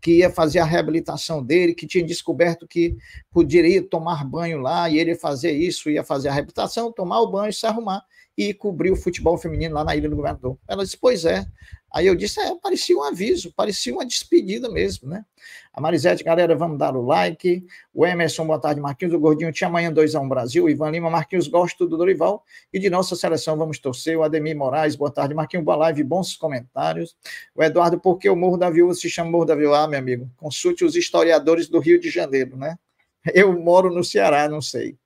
[SPEAKER 1] que ia fazer a reabilitação dele, que tinha descoberto que poderia tomar banho lá, e ele ia fazer isso, ia fazer a reabilitação, tomar o banho, se arrumar e cobrir o futebol feminino lá na Ilha do Governador. Ela disse: Pois é, Aí eu disse, é, parecia um aviso, parecia uma despedida mesmo, né? A Marisete, galera, vamos dar o like. O Emerson, boa tarde, Marquinhos. O Gordinho tinha amanhã 2x1 um Brasil. Ivan Lima, Marquinhos, gosto do Dorival. E de nossa seleção vamos torcer. O Ademir Moraes, boa tarde, Marquinhos. Boa live, bons comentários. O Eduardo, por que o Morro da Viúva se chama Morro da Viúva? Ah, meu amigo, consulte os historiadores do Rio de Janeiro, né? Eu moro no Ceará, não sei.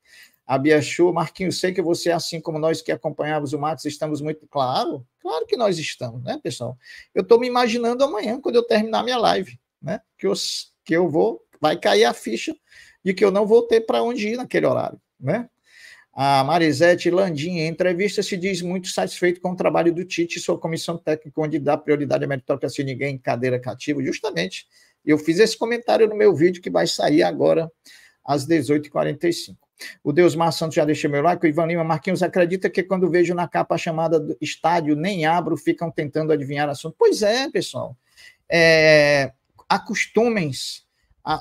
[SPEAKER 1] A Biachu, Marquinhos, sei que você, é assim como nós que acompanhávamos o Max, estamos muito claro. Claro que nós estamos, né, pessoal? Eu estou me imaginando amanhã, quando eu terminar minha live, né? Que eu, que eu vou, vai cair a ficha de que eu não vou ter para onde ir naquele horário, né? A Marisete Landim, em entrevista, se diz muito satisfeito com o trabalho do Tite e sua comissão técnica, onde dá prioridade à meritocracia ninguém em cadeira cativa. Justamente, eu fiz esse comentário no meu vídeo que vai sair agora às 18h45. O Deus Mar Santos já deixou meu like. O Ivan Lima Marquinhos acredita que quando vejo na capa a chamada do estádio, nem abro, ficam tentando adivinhar assunto. Pois é, pessoal. É, acostumem-se,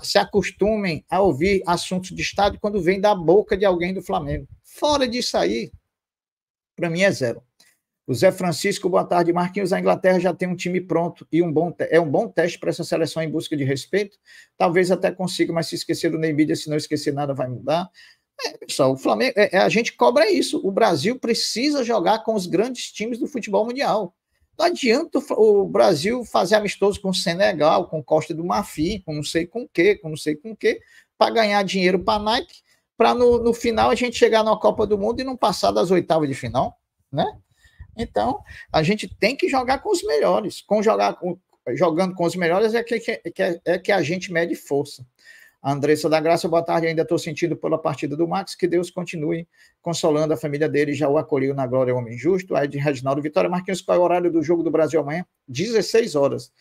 [SPEAKER 1] se acostumem a ouvir assuntos de estádio quando vem da boca de alguém do Flamengo. Fora disso aí, para mim é zero. O Zé Francisco, boa tarde, Marquinhos. A Inglaterra já tem um time pronto e um bom é um bom teste para essa seleção em busca de respeito. Talvez até consiga, mas se esquecer do Neymar, se não esquecer nada vai mudar. É, pessoal, o Flamengo, é, é, a gente cobra isso. O Brasil precisa jogar com os grandes times do futebol mundial. Não adianta o Brasil fazer amistoso com o Senegal, com Costa do Marfim, com não sei com o quê, com não sei com o quê, para ganhar dinheiro para a Nike, para no, no final a gente chegar na Copa do Mundo e não passar das oitavas de final, né? Então, a gente tem que jogar com os melhores. Com jogar com, jogando com os melhores é que, que, é que a é gente mede força. Andressa da Graça, boa tarde. Ainda estou sentindo pela partida do Max. Que Deus continue consolando a família dele. Já o acolheu na glória, homem justo. A Ed Reginaldo Vitória Marquinhos, qual é o horário do jogo do Brasil amanhã? 16 horas.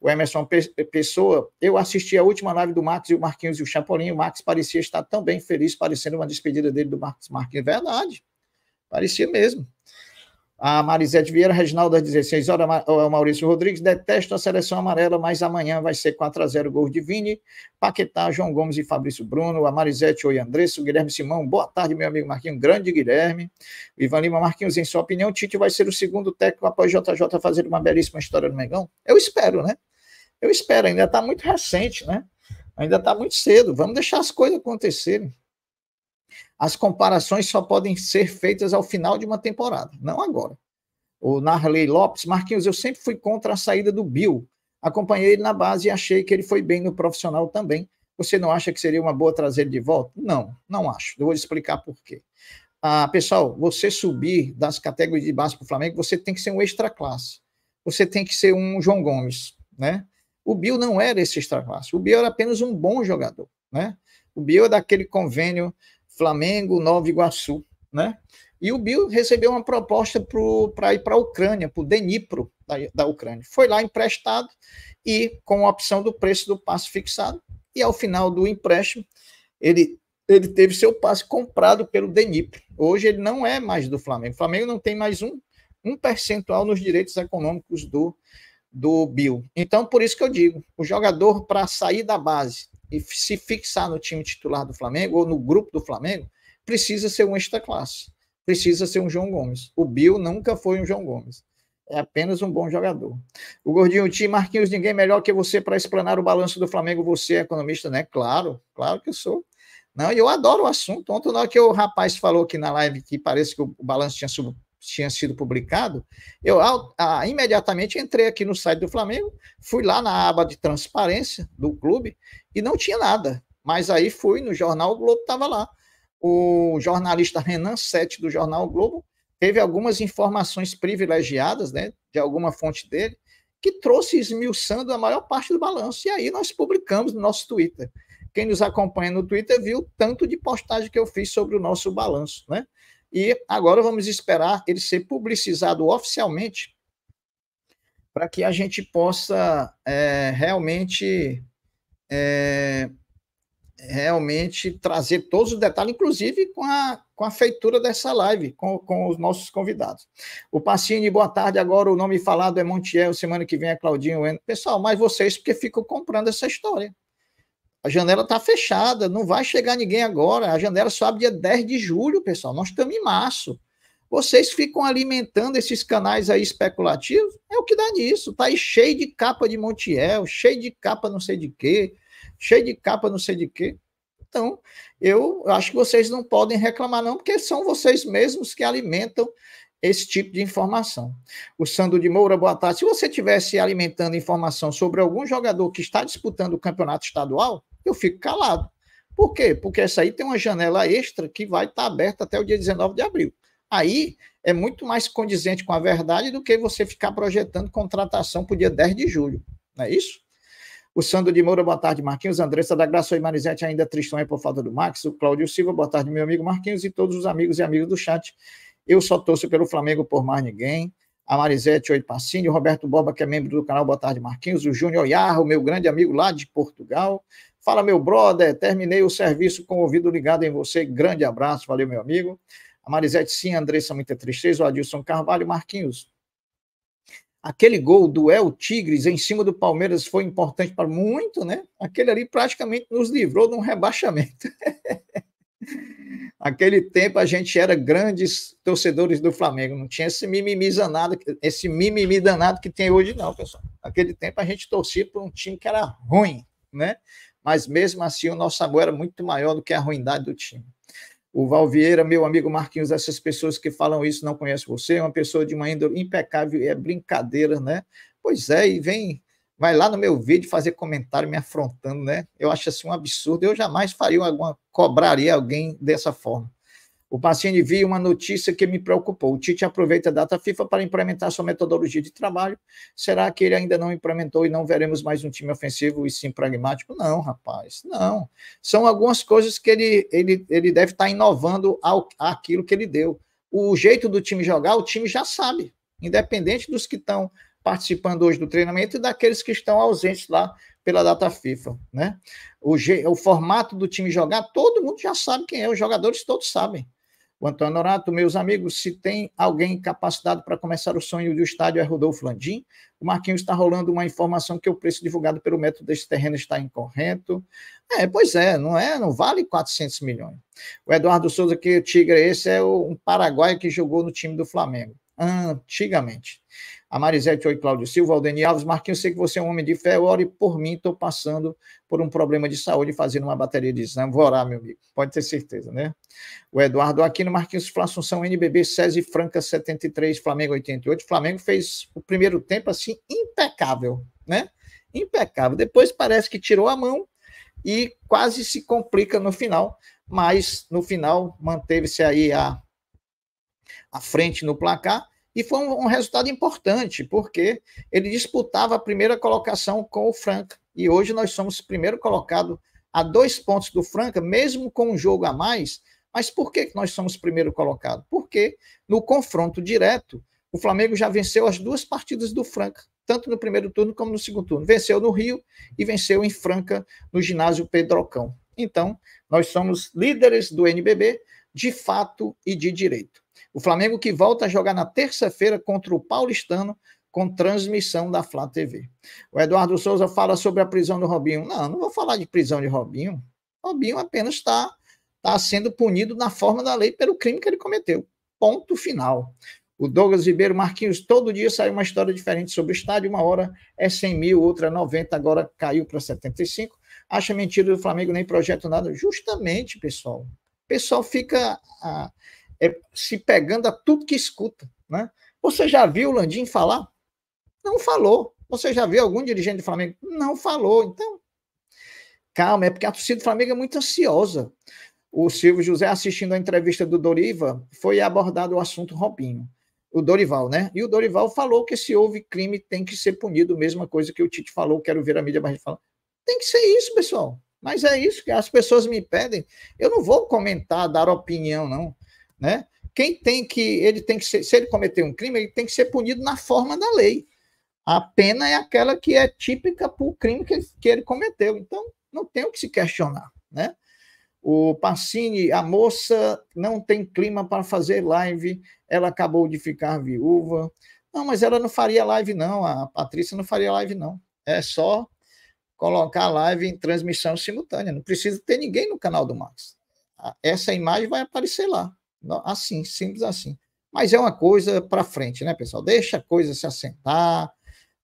[SPEAKER 1] O Emerson Pessoa, eu assisti a última live do Max e o Marquinhos e o Chapolin. O Max parecia estar tão bem feliz, parecendo uma despedida dele do Max Marquinhos. Verdade. Parecia mesmo. A Marisete Vieira, Reginaldo, às 16 horas, é o Maurício Rodrigues, detesto a seleção amarela, mas amanhã vai ser 4 a 0 gol de Vini, Paquetá, João Gomes e Fabrício Bruno, a Marisete, oi Andresso, Guilherme Simão, boa tarde, meu amigo Marquinhos, grande Guilherme, Ivan Lima, Marquinhos, em sua opinião, Tite vai ser o segundo técnico após JJ fazer uma belíssima história no Mengão? Eu espero, né? Eu espero, ainda está muito recente, né? Ainda está muito cedo, vamos deixar as coisas acontecerem as comparações só podem ser feitas ao final de uma temporada, não agora. O Narley Lopes, Marquinhos, eu sempre fui contra a saída do Bill. Acompanhei ele na base e achei que ele foi bem no profissional também. Você não acha que seria uma boa trazer ele de volta? Não, não acho. Eu vou explicar por quê. Ah, pessoal, você subir das categorias de base para o Flamengo, você tem que ser um extra classe. Você tem que ser um João Gomes, né? O Bill não era esse extra classe. O Bill era apenas um bom jogador, né? O Bill é daquele convênio Flamengo, Nova Iguaçu, né? E o Bill recebeu uma proposta para ir para a Ucrânia, para o Denipro da, da Ucrânia. Foi lá emprestado e com a opção do preço do passe fixado. E ao final do empréstimo, ele, ele teve seu passe comprado pelo Denipro. Hoje ele não é mais do Flamengo. O Flamengo não tem mais um, um percentual nos direitos econômicos do, do Bill. Então, por isso que eu digo, o jogador para sair da base e se fixar no time titular do Flamengo ou no grupo do Flamengo, precisa ser um extra-classe, precisa ser um João Gomes. O Bill nunca foi um João Gomes. É apenas um bom jogador. O Gordinho Tim, Marquinhos, ninguém melhor que você para explanar o balanço do Flamengo. Você é economista, né? Claro, claro que eu sou. Não, eu adoro o assunto. Ontem, na hora que o rapaz falou aqui na live que parece que o balanço tinha subido tinha sido publicado, eu imediatamente entrei aqui no site do Flamengo, fui lá na aba de transparência do clube e não tinha nada. Mas aí fui no jornal o Globo, estava lá. O jornalista Renan Sete do jornal o Globo teve algumas informações privilegiadas, né, de alguma fonte dele, que trouxe esmiuçando a maior parte do balanço. E aí nós publicamos no nosso Twitter. Quem nos acompanha no Twitter viu tanto de postagem que eu fiz sobre o nosso balanço, né? E agora vamos esperar ele ser publicizado oficialmente para que a gente possa é, realmente é, realmente trazer todos os detalhes, inclusive com a, com a feitura dessa live, com, com os nossos convidados. O Pacini, boa tarde. Agora o nome falado é Montiel, semana que vem é Claudinho. Pessoal, mas vocês porque ficam comprando essa história. A janela está fechada, não vai chegar ninguém agora. A janela só abre dia 10 de julho, pessoal. Nós estamos em março. Vocês ficam alimentando esses canais aí especulativos, é o que dá nisso. Tá aí cheio de capa de Montiel, cheio de capa não sei de quê, cheio de capa não sei de quê. Então, eu acho que vocês não podem reclamar, não, porque são vocês mesmos que alimentam esse tipo de informação. O Sandro de Moura, boa tarde. Se você estivesse alimentando informação sobre algum jogador que está disputando o campeonato estadual, eu fico calado. Por quê? Porque essa aí tem uma janela extra que vai estar tá aberta até o dia 19 de abril. Aí é muito mais condizente com a verdade do que você ficar projetando contratação para o dia 10 de julho. Não é isso? O Sandro de Moura, boa tarde, Marquinhos. Andressa da Graça e Marizete, ainda tristão aí é por falta do Max. O Cláudio Silva, boa tarde, meu amigo Marquinhos e todos os amigos e amigos do chat. Eu só torço pelo Flamengo por mais ninguém. A Marizete Oi Passini, o Roberto Borba, que é membro do canal Boa Tarde Marquinhos, o Júnior Yarro, meu grande amigo lá de Portugal, Fala, meu brother, terminei o serviço com o ouvido ligado em você. Grande abraço, valeu, meu amigo. A Marisete Sim, a Andressa Muita Tristeza, o Adilson Carvalho, Marquinhos. Aquele gol do El Tigres em cima do Palmeiras foi importante para muito, né? Aquele ali praticamente nos livrou de um rebaixamento. Aquele tempo a gente era grandes torcedores do Flamengo, não tinha esse mimimi danado, esse mimimi danado que tem hoje não, pessoal. aquele tempo a gente torcia por um time que era ruim, né? mas mesmo assim o nosso amor era muito maior do que a ruindade do time. O Val Vieira meu amigo Marquinhos, essas pessoas que falam isso não conhecem você, é uma pessoa de uma índole impecável e é brincadeira, né? Pois é, e vem, vai lá no meu vídeo fazer comentário me afrontando, né? Eu acho assim um absurdo, eu jamais faria alguma, cobraria alguém dessa forma. O paciente viu uma notícia que me preocupou. O Tite aproveita a data FIFA para implementar sua metodologia de trabalho. Será que ele ainda não implementou e não veremos mais um time ofensivo e sim pragmático? Não, rapaz, não. São algumas coisas que ele, ele, ele deve estar inovando ao, aquilo que ele deu. O jeito do time jogar, o time já sabe, independente dos que estão participando hoje do treinamento e daqueles que estão ausentes lá pela data FIFA, né? O, o formato do time jogar, todo mundo já sabe quem é, os jogadores todos sabem. O Antônio Norato, meus amigos, se tem alguém capacitado para começar o sonho do estádio é Rodolfo Landim. O Marquinhos está rolando uma informação que o preço divulgado pelo método deste terreno está incorreto. É, pois é, não é, não vale 400 milhões. O Eduardo Souza, que é tigre esse, é o, um paraguaio que jogou no time do Flamengo, antigamente a Marisete Oi Cláudio Silva, Aldeni Alves, Marquinhos, sei que você é um homem de fé, ore por mim, estou passando por um problema de saúde, fazendo uma bateria de exame, vou orar, meu amigo, pode ter certeza, né? O Eduardo Aquino, Marquinhos, Assunção, NBB, e Franca, 73, Flamengo, 88, Flamengo fez o primeiro tempo, assim, impecável, né? Impecável, depois parece que tirou a mão e quase se complica no final, mas no final manteve-se aí a, a frente no placar, e foi um, um, resultado importante, porque ele disputava a primeira colocação com o Franca. E hoje nós somos primeiro colocado a dois pontos do Franca, mesmo com um jogo a mais. Mas por que nós somos primeiro colocado? Porque no confronto direto, o Flamengo já venceu as duas partidas do Franca, tanto no primeiro turno como no segundo turno. Venceu no Rio e venceu em Franca, no ginásio Pedrocão. Então, nós somos líderes do NBB de fato e de direito. O Flamengo que volta a jogar na terça-feira contra o Paulistano, com transmissão da Flá TV. O Eduardo Souza fala sobre a prisão do Robinho. Não, não vou falar de prisão de Robinho. Robinho apenas está tá sendo punido na forma da lei pelo crime que ele cometeu. Ponto final. O Douglas Ribeiro Marquinhos, todo dia sai uma história diferente sobre o estádio. Uma hora é 100 mil, outra é 90, agora caiu para 75. Acha mentira do Flamengo, nem projeto nada. Justamente, pessoal. O pessoal fica. Ah, é, se pegando a tudo que escuta. Né? Você já viu o Landim falar? Não falou. Você já viu algum dirigente do Flamengo? Não falou. Então, calma, é porque a torcida do Flamengo é muito ansiosa. O Silvio José, assistindo a entrevista do Doriva, foi abordado o assunto Robinho. O Dorival, né? E o Dorival falou que se houve crime tem que ser punido, mesma coisa que o Tite falou, quero ver a mídia mais falar. Tem que ser isso, pessoal. Mas é isso que as pessoas me pedem. Eu não vou comentar, dar opinião, não né? Quem tem que, ele tem que ser, se ele cometer um crime, ele tem que ser punido na forma da lei. A pena é aquela que é típica para o crime que, que ele cometeu. Então, não tem o que se questionar, né? O Pacini, a moça não tem clima para fazer live, ela acabou de ficar viúva. Não, mas ela não faria live, não. A Patrícia não faria live, não. É só colocar a live em transmissão simultânea. Não precisa ter ninguém no canal do Max. Essa imagem vai aparecer lá. Assim, simples assim. Mas é uma coisa para frente, né, pessoal? Deixa a coisa se assentar,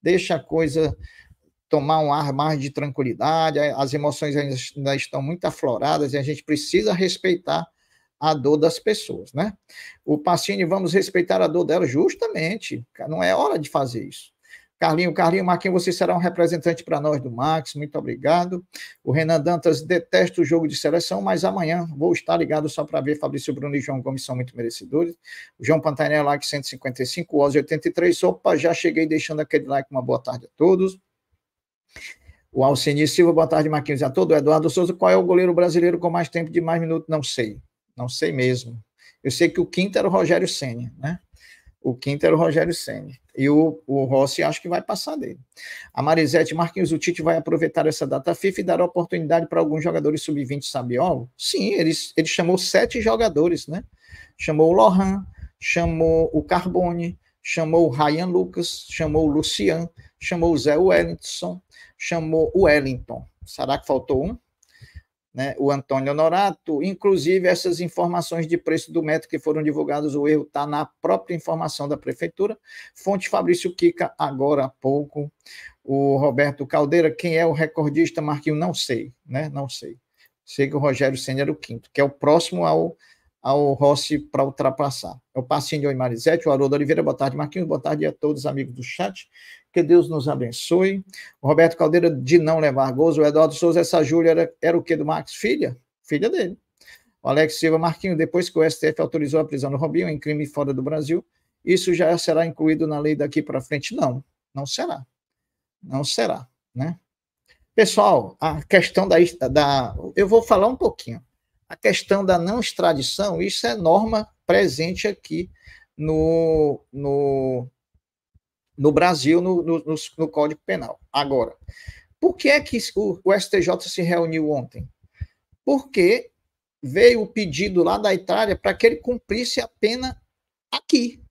[SPEAKER 1] deixa a coisa tomar um ar mais de tranquilidade. É, as emoções ainda estão muito afloradas e a gente precisa respeitar a dor das pessoas, né? O Pacini, vamos respeitar a dor dela justamente. Não é hora de fazer isso. Carlinho, Carlinho, Marquinhos, você será um representante para nós do Max, muito obrigado. O Renan Dantas detesta o jogo de seleção, mas amanhã vou estar ligado só para ver Fabrício Bruno e João Gomes são muito merecedores. O João Pantanel, like 155, o Oz 83. Opa, já cheguei deixando aquele like, uma boa tarde a todos. O Alcini Silva, boa tarde, Marquinhos, a todo. O Eduardo Souza, qual é o goleiro brasileiro com mais tempo de mais minuto? Não sei, não sei mesmo. Eu sei que o quinto era o Rogério Senna, né? O quinto era o Rogério Senna. E o, o, Rossi acho que vai passar dele. A Marisete Marquinhos, o Tite vai aproveitar essa data FIFA e dar oportunidade para alguns jogadores sub-20 sabe Sim, ele, ele chamou sete jogadores, né? Chamou o Lohan, chamou o Carbone, chamou o Ryan Lucas, chamou o Lucian, chamou o Zé Wellington, chamou o Wellington. Será que faltou um? né, o Antônio Honorato, inclusive essas informações de preço do metro que foram divulgadas, o erro está na própria informação da prefeitura. Fonte Fabrício Kika, agora há pouco. O Roberto Caldeira, quem é o recordista, Marquinho? Não sei, né? Não sei. Sei que o Rogério Senna era o quinto, que é o próximo ao, ao Rossi para ultrapassar. É o Passinho Oi Marizete, o Haroldo Oliveira, boa tarde, Marquinhos, boa tarde a todos, amigos do chat. Que Deus nos abençoe. O Roberto Caldeira de não levar gozo. O Eduardo Souza, essa Júlia era, era o que do Max? Filha? Filha dele. O Alex Silva Marquinho, depois que o STF autorizou a prisão do Robinho em crime fora do Brasil, isso já será incluído na lei daqui para frente? Não, não será. Não será, né? Pessoal, a questão da, da. Eu vou falar um pouquinho. A questão da não extradição, isso é norma presente aqui no, no, no Brasil no, no, no, Código Penal. Agora, por que é que o, o STJ se reuniu ontem? Porque veio o pedido lá da Itália para que ele cumprisse a pena aqui.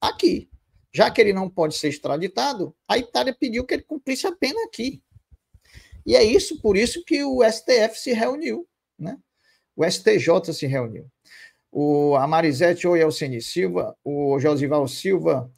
[SPEAKER 1] Aqui. Já que ele não pode ser extraditado, a Itália pediu que ele cumprisse a pena aqui. E é isso, por isso que o STF se reuniu, né? O STJ se reuniu. O Amarizete Oielcini Silva, o Josival Silva,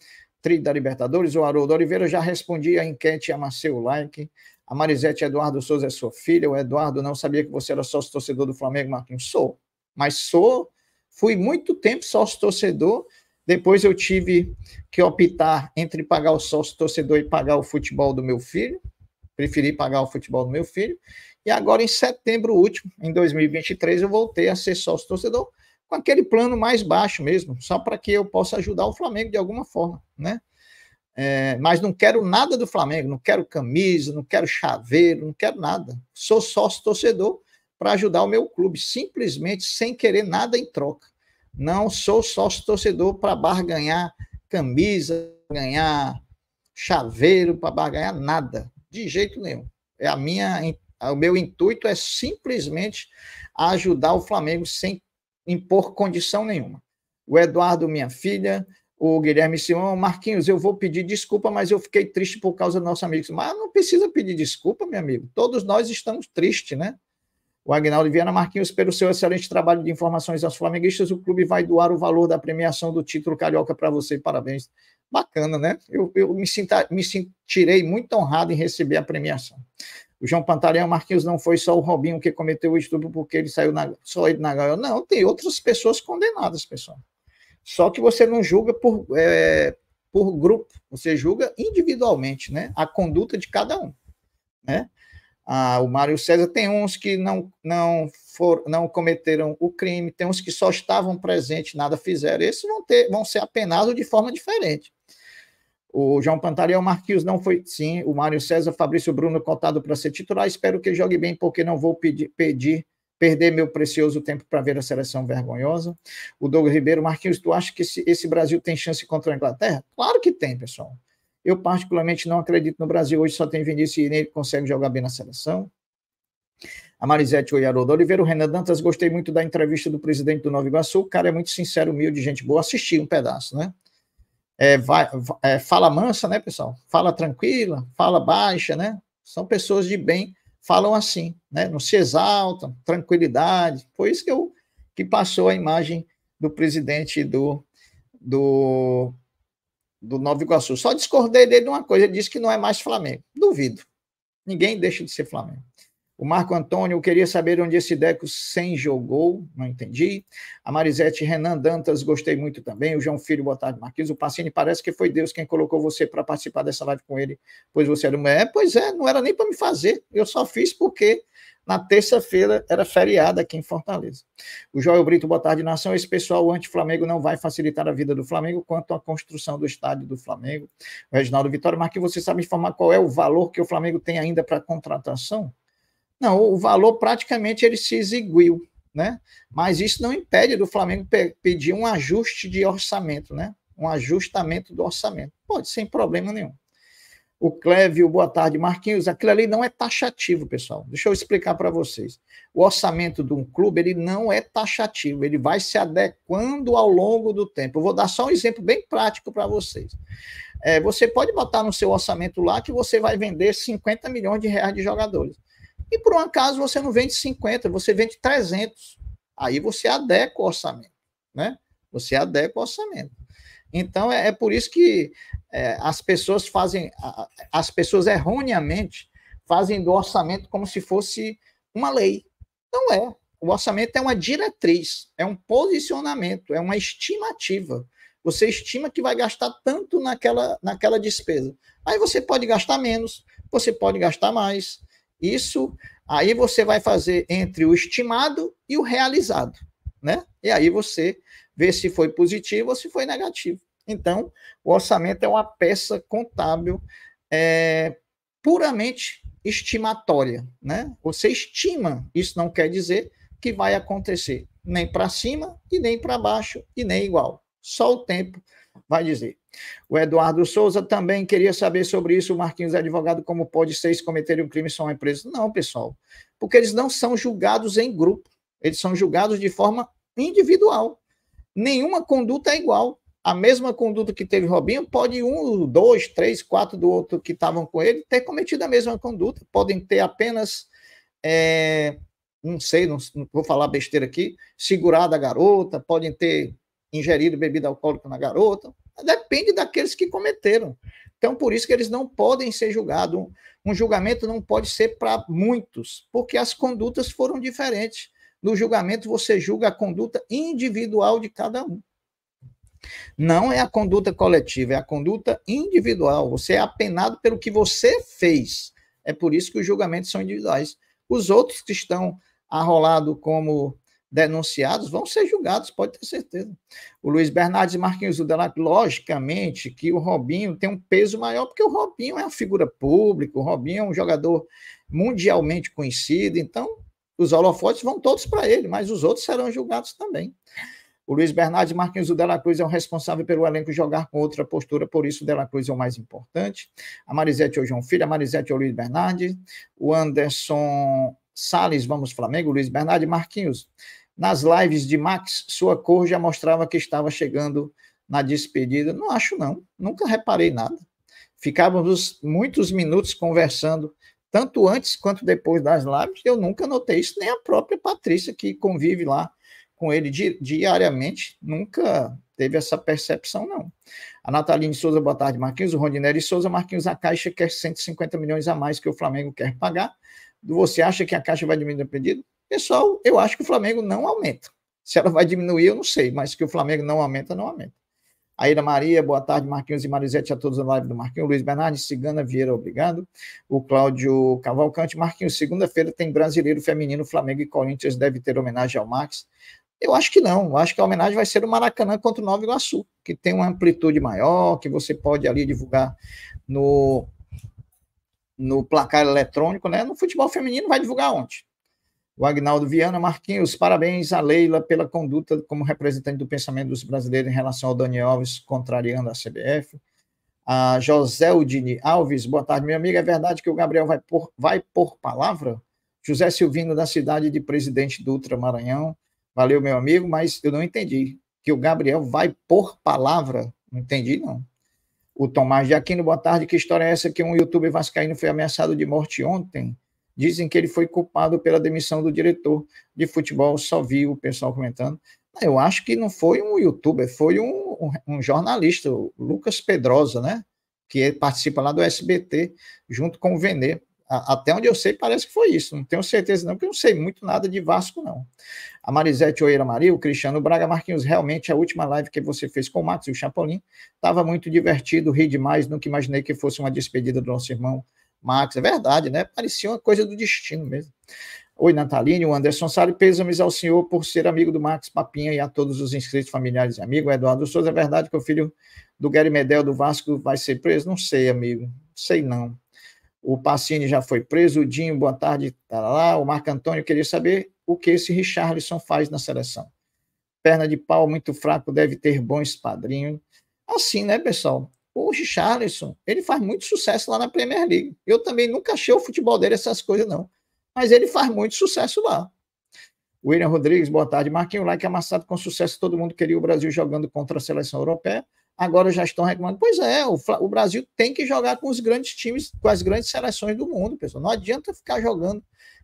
[SPEAKER 1] Trilho da Libertadores. O Haroldo Oliveira já respondi a enquete a o Like. A Marisete Eduardo Souza é sua filha. O Eduardo não sabia que você era sócio torcedor do Flamengo, Marquinhos. Sou, mas sou. Fui muito tempo sócio torcedor. Depois eu tive que optar entre pagar o sócio torcedor e pagar o futebol do meu filho. Preferi pagar o futebol do meu filho. E agora, em setembro último, em 2023, eu voltei a ser sócio torcedor com aquele plano mais baixo mesmo, só para que eu possa ajudar o Flamengo de alguma forma, né? É, mas não quero nada do Flamengo, não quero camisa, não quero chaveiro, não quero nada. Sou sócio torcedor para ajudar o meu clube, simplesmente sem querer nada em troca. Não sou sócio torcedor para barganhar camisa, ganhar chaveiro, para barganhar nada, de jeito nenhum. É a minha, o meu intuito é simplesmente ajudar o Flamengo sem impor condição nenhuma. O Eduardo, minha filha, o Guilherme Simão, Marquinhos, eu vou pedir desculpa, mas eu fiquei triste por causa do nosso amigo. Mas ah, não precisa pedir desculpa, meu amigo. Todos nós estamos tristes, né? O Agnaldo Viana Marquinhos, pelo seu excelente trabalho de informações aos flamenguistas, o clube vai doar o valor da premiação do título carioca para você. Parabéns. Bacana, né? Eu, eu me, sinta, me sentirei muito honrado em receber a premiação. O João Pantaleão Marquinhos não foi só o Robinho que cometeu o estupro porque ele saiu na, só ele na gaiola. Não, tem outras pessoas condenadas, pessoal. Só que você não julga por, é, por grupo, você julga individualmente, né? A conduta de cada um, né? Ah, o Mário César tem uns que não não for, não cometeram o crime, tem uns que só estavam presentes, nada fizeram. Esses vão ter vão ser apenados de forma diferente. O João Pantaleão, Marquinhos não foi, sim. O Mário César, Fabrício Bruno cotado para ser titular. Espero que jogue bem, porque não vou pedir, pedir perder meu precioso tempo para ver a seleção vergonhosa. O Douglas Ribeiro, Marquinhos, tu acha que esse, esse Brasil tem chance contra a Inglaterra? Claro que tem, pessoal. Eu, particularmente, não acredito no Brasil. Hoje só tem Vinícius e ele consegue jogar bem na seleção. A Marisete Oiarodo Oliveira, o Renan Dantas, gostei muito da entrevista do presidente do Nova Iguaçu. O cara é muito sincero, humilde, gente boa. Assisti um pedaço, né? é, vai, é, fala mansa, né, pessoal? Fala tranquila, fala baixa, né? São pessoas de bem, falam assim, né? Não se exaltam, tranquilidade. Foi isso que, eu, que passou a imagem do presidente do, do, do Nova Iguaçu. Só discordei dele de uma coisa, ele disse que não é mais Flamengo. Duvido. Ninguém deixa de ser Flamengo. O Marco Antônio, eu queria saber onde esse Deco sem jogou, não entendi. A Marisete Renan Dantas, gostei muito também. O João Filho, boa tarde, Marquinhos. O Pacini, parece que foi Deus quem colocou você para participar dessa live com ele, pois você era uma. É, pois é, não era nem para me fazer, eu só fiz porque na terça-feira era feriado aqui em Fortaleza. O Joel Brito, boa tarde, nação. Esse pessoal anti-Flamengo não vai facilitar a vida do Flamengo quanto à construção do estádio do Flamengo. O Reginaldo Vitória, Marquinhos, você sabe informar qual é o valor que o Flamengo tem ainda para contratação? Não, o valor praticamente ele se exiguiu, né? Mas isso não impede do Flamengo pe pedir um ajuste de orçamento, né? Um ajustamento do orçamento. Pode, sem problema nenhum. O Clévio, boa tarde, Marquinhos. Aquilo ali não é taxativo, pessoal. Deixa eu explicar para vocês. O orçamento de um clube, ele não é taxativo, ele vai se adequando ao longo do tempo. Eu vou dar só um exemplo bem prático para vocês. É, você pode botar no seu orçamento lá que você vai vender 50 milhões de reais de jogadores. E por um acaso você não vende 50, você vende 300. Aí você adequa o orçamento, né? Você adequa o orçamento. Então é, é por isso que é, as pessoas fazem, as pessoas erroneamente fazem do orçamento como se fosse uma lei. Não é. O orçamento é uma diretriz, é um posicionamento, é uma estimativa. Você estima que vai gastar tanto naquela, naquela despesa. Aí você pode gastar menos, você pode gastar mais, isso aí você vai fazer entre o estimado e o realizado, né? E aí você vê se foi positivo ou se foi negativo. Então, o orçamento é uma peça contábil é, puramente estimatória, né? Você estima, isso não quer dizer que vai acontecer nem para cima e nem para baixo e nem igual. Só o tempo vai dizer. O Eduardo Souza também queria saber sobre isso. O Marquinhos é advogado, como pode ser se cometerem um crime só uma empresa? Não, pessoal, porque eles não são julgados em grupo, eles são julgados de forma individual. Nenhuma conduta é igual. A mesma conduta que teve Robinho, pode um, dois, três, quatro do outro que estavam com ele ter cometido a mesma conduta. Podem ter apenas. É, não sei, não, não vou falar besteira aqui, segurado a garota, podem ter ingerido bebida alcoólica na garota. Depende daqueles que cometeram. Então, por isso que eles não podem ser julgados. Um julgamento não pode ser para muitos, porque as condutas foram diferentes. No julgamento, você julga a conduta individual de cada um. Não é a conduta coletiva, é a conduta individual. Você é apenado pelo que você fez. É por isso que os julgamentos são individuais. Os outros que estão arrolados como denunciados vão ser julgados, pode ter certeza. O Luiz Bernardes e Marquinhos Udelac logicamente que o Robinho tem um peso maior, porque o Robinho é uma figura pública, o Robinho é um jogador mundialmente conhecido, então os holofotes vão todos para ele, mas os outros serão julgados também. O Luiz Bernardo Marquinhos do Dela Cruz é o responsável pelo elenco jogar com outra postura, por isso o Dela Cruz é o mais importante. A Marisete é o João Filho, a Marisete é o Luiz Bernardes, o Anderson Sales, vamos Flamengo, Luiz Bernardo e Marquinhos. Nas lives de Max, sua cor já mostrava que estava chegando na despedida. Não acho, não. Nunca reparei nada. Ficávamos muitos minutos conversando, tanto antes quanto depois das lives. Eu nunca notei isso, nem a própria Patrícia, que convive lá com ele di diariamente, nunca teve essa percepção, não. A Nataline Souza, boa tarde, Marquinhos. O Rondinelli Souza, Marquinhos, a Caixa quer 150 milhões a mais que o Flamengo quer pagar. Você acha que a Caixa vai diminuir o pedido? Pessoal, eu acho que o Flamengo não aumenta. Se ela vai diminuir, eu não sei, mas que o Flamengo não aumenta, não aumenta. Aida Maria, boa tarde, Marquinhos e Marisete, a todos na live do Marquinhos. Luiz Bernardes, Cigana Vieira, obrigado. O Cláudio Cavalcante, Marquinhos, segunda-feira tem brasileiro feminino, Flamengo e Corinthians deve ter homenagem ao Max. Eu acho que não, eu acho que a homenagem vai ser o Maracanã contra o Nova Iguaçu, que tem uma amplitude maior, que você pode ali divulgar no, no placar eletrônico, né? No futebol feminino vai divulgar ontem. O Agnaldo Viana Marquinhos, parabéns a Leila pela conduta como representante do pensamento dos brasileiros em relação ao Dani Alves, contrariando a CBF. A José Udini Alves, boa tarde, meu amigo. É verdade que o Gabriel vai por, vai por palavra? José Silvino, da cidade de Presidente Dutra, Maranhão. Valeu, meu amigo, mas eu não entendi. Que o Gabriel vai por palavra? Não entendi, não o Tomás de Aquino. Boa tarde. Que história é essa que um youtuber vascaíno foi ameaçado de morte ontem? Dizem que ele foi culpado pela demissão do diretor de futebol. Só vi o pessoal comentando. Ah, eu acho que não foi um youtuber, foi um, um, jornalista, o Lucas Pedrosa, né? Que participa lá do SBT, junto com o Venê até onde eu sei, parece que foi isso. Não tenho certeza, não, porque eu não sei muito nada de Vasco, não. A Marisete Oeira Maria, o Cristiano Braga Marquinhos, realmente a última live que você fez com o Max e o Chapolin estava muito divertido, ri demais, nunca imaginei que fosse uma despedida do nosso irmão Max. É verdade, né? Parecia uma coisa do destino mesmo. Oi, Nataline, o Anderson Sari, pêsames ao senhor por ser amigo do Max Papinha e a todos os inscritos, familiares e amigos. Eduardo Souza, é verdade que o filho do Gary Medel do Vasco vai ser preso? Não sei, amigo, sei não. O Pacini já foi preso, o Dinho, boa tarde, tá lá. O Marco Antônio queria saber o que esse Richarlison faz na seleção. Perna de pau muito fraco, deve ter bons padrinhos. Assim, né, pessoal? O Richarlison, ele faz muito sucesso lá na Premier League. Eu também nunca achei o futebol dele essas coisas, não. Mas ele faz muito sucesso lá. William Rodrigues, boa tarde. Marquinho, like amassado com sucesso. Todo mundo queria o Brasil jogando contra a seleção europeia agora já estão reclamando. Pois é, o, o, Brasil tem que jogar com os grandes times, com as grandes seleções do mundo, pessoal. Não adianta ficar jogando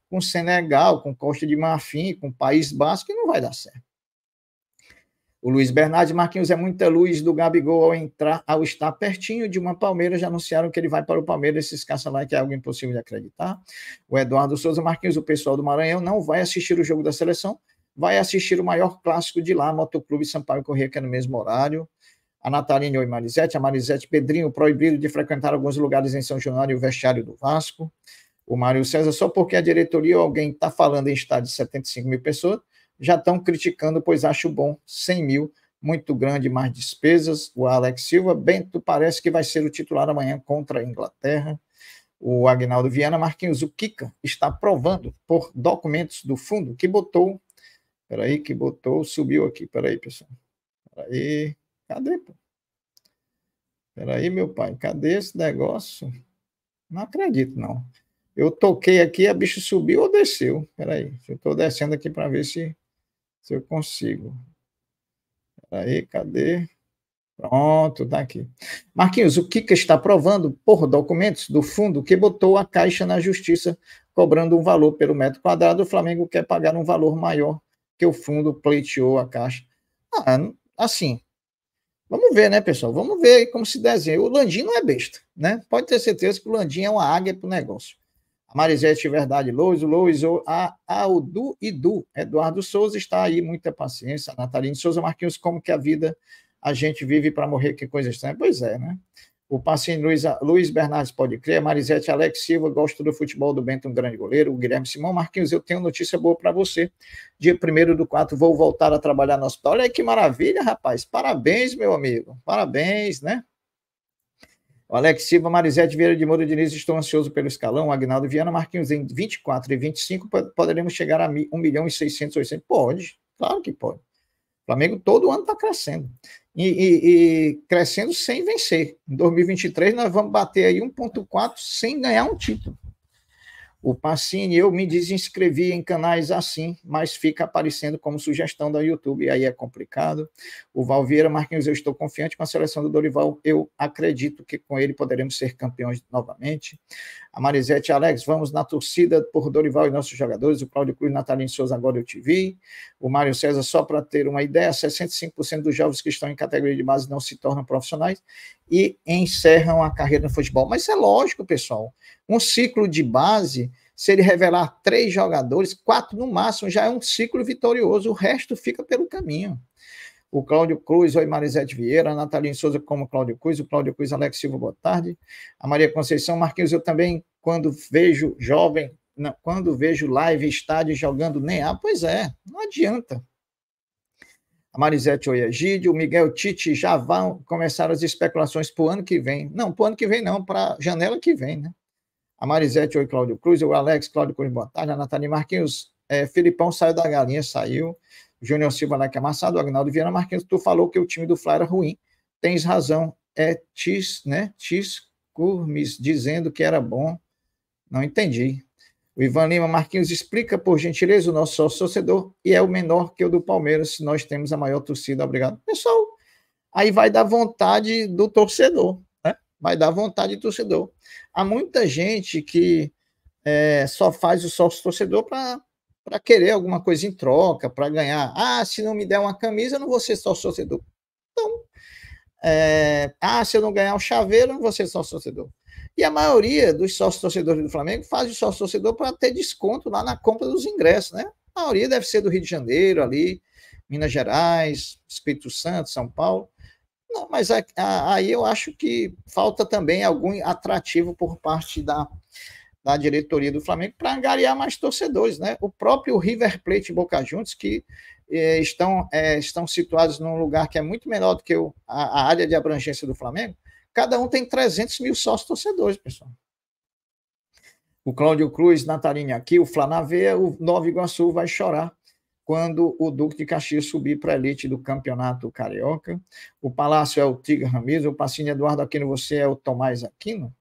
[SPEAKER 1] com Senegal, com Costa de Marfim, com País Basco, que não vai dar certo. O Luiz Bernardo Marquinhos é muita luz do Gabigol ao entrar, ao estar pertinho de uma Palmeiras, já anunciaram que ele vai para o Palmeiras, esses caça que é algo impossível de acreditar. O Eduardo Souza Marquinhos, o pessoal do Maranhão não vai assistir o jogo da seleção, vai assistir o maior clássico de lá, Motoclube Sampaio Correia, que é no mesmo horário a Natalina e Marisete, a Marisete Pedrinho, proibido de frequentar alguns lugares em São Januário e o vestiário do Vasco. O Mário César, só porque a diretoria ou alguém está falando em estádio de 75 mil pessoas, já estão criticando, pois acho bom 100 mil, muito grande, mais despesas. O Alex Silva, Bento parece que vai ser o titular amanhã contra a Inglaterra. O Agnaldo Viana, Marquinhos, o Kika está provando por documentos do fundo que botou. Peraí, que botou, subiu aqui, peraí, pessoal. Peraí. Cadê, pô? Peraí, meu pai, cadê esse negócio? Não acredito, não. Eu toquei aqui, a bicho subiu ou desceu? Peraí, eu estou descendo aqui para ver se, se eu consigo. Peraí, cadê? Pronto, tá aqui. Marquinhos, o Kika está provando por documentos do fundo que botou a Caixa na Justiça cobrando um valor pelo metro quadrado. O Flamengo quer pagar um valor maior que o fundo pleiteou a Caixa. Ah, assim, Vamos ver, né, pessoal? Vamos ver como se desenha. O Landim não é besta, né? Pode ter certeza que o Landim é uma águia para o negócio. A Marisete Verdade Lois, o a, a Aldu e Du. Eduardo Souza está aí, muita paciência. A Natalina Souza Marquinhos, como que a vida a gente vive para morrer, que coisa estranha. Pois é, né? O Passinho Luiz, Luiz Bernardes pode crer, Marisete Alex Silva, gosto do futebol do Bento, um grande goleiro, o Guilherme Simão. Marquinhos, eu tenho notícia boa para você. Dia 1 do 4, vou voltar a trabalhar no hospital. Olha aí que maravilha, rapaz. Parabéns, meu amigo. Parabéns, né? O Alex Silva, Marisete Vieira de Moura Diniz, estou ansioso pelo escalão. O Agnaldo Viana, Marquinhos, em 24 e 25 poderemos chegar a 1 milhão e 680. Pode, claro que pode. Flamengo todo ano está crescendo. E, e, e, crescendo sem vencer. Em 2023, nós vamos bater aí 1,4 sem ganhar um título. O Pacini, eu me desinscrevi em canais assim, mas fica aparecendo como sugestão da YouTube, aí é complicado. O Valveira, Marquinhos, eu estou confiante com a seleção do Dorival, eu acredito que com ele poderemos ser campeões novamente a Marisete Alex, vamos na torcida por Dorival e nossos jogadores, o Cláudio Cruz, Natalino Souza, agora eu te vi, o Mário César, só para ter uma ideia, 65% dos jovens que estão em categoria de base não se tornam profissionais e encerram a carreira no futebol. Mas é lógico, pessoal, um ciclo de base, se ele revelar três jogadores, quatro no máximo, já é um ciclo vitorioso, o resto fica pelo caminho o Cláudio Cruz, oi Marisete Vieira, a Natalina Souza como Cláudio Cruz, o Cláudio Cruz, Alex Silva, boa tarde, a Maria Conceição Marquinhos, eu também, quando vejo jovem, não, quando vejo live, estádio jogando nem ah, pois é, não adianta. A Marisete Oiagide, o Miguel Tite já vão começar as especulações para o ano que vem. Não, para o ano que vem não, para janela que vem, né? A Marisete, oi Cláudio Cruz, o Alex, Cláudio Cruz, boa tarde, a Natalina Marquinhos, é, Filipão saiu da galinha, saiu. Júnior Silva Nike amassado, Agnaldo Viana Marquinhos, tu falou que o time do Fla era ruim. Tens razão, é Tis, né? Tis Curmes dizendo que era bom. Não entendi. O Ivan Lima Marquinhos explica, por gentileza, o nosso sócio torcedor e é o menor que o do Palmeiras, se nós temos a maior torcida. Obrigado. Pessoal, aí vai dar vontade do torcedor, né? Vai dar vontade do torcedor. Há muita gente que é, só faz o sócio torcedor para para querer alguma coisa em troca, para ganhar. Ah, se não me der uma camisa, eu não vou ser só torcedor. Então, é, ah, se eu não ganhar um chaveiro, eu não vou ser só torcedor. E a maioria dos sócios torcedores do Flamengo faz o sócio torcedor para ter desconto lá na compra dos ingressos, né? A maioria deve ser do Rio de Janeiro, ali, Minas Gerais, Espírito Santo, São Paulo. Não, mas aí eu acho que falta também algum atrativo por parte da, na diretoria do Flamengo para angariar mais torcedores, né? O próprio River Plate e Boca Juntos, que eh, estão, eh, estão situados num lugar que é muito menor do que o, a, a, área de abrangência do Flamengo, cada um tem 300 mil sócios torcedores, pessoal. O Cláudio Cruz, Natalinha aqui, o Flanaveia, o Nova Iguaçu vai chorar quando o Duque de Caxias subir para a elite do campeonato carioca. O Palácio é o Tigre Ramiro, o Passinho Eduardo Aquino, você é o Tomás Aquino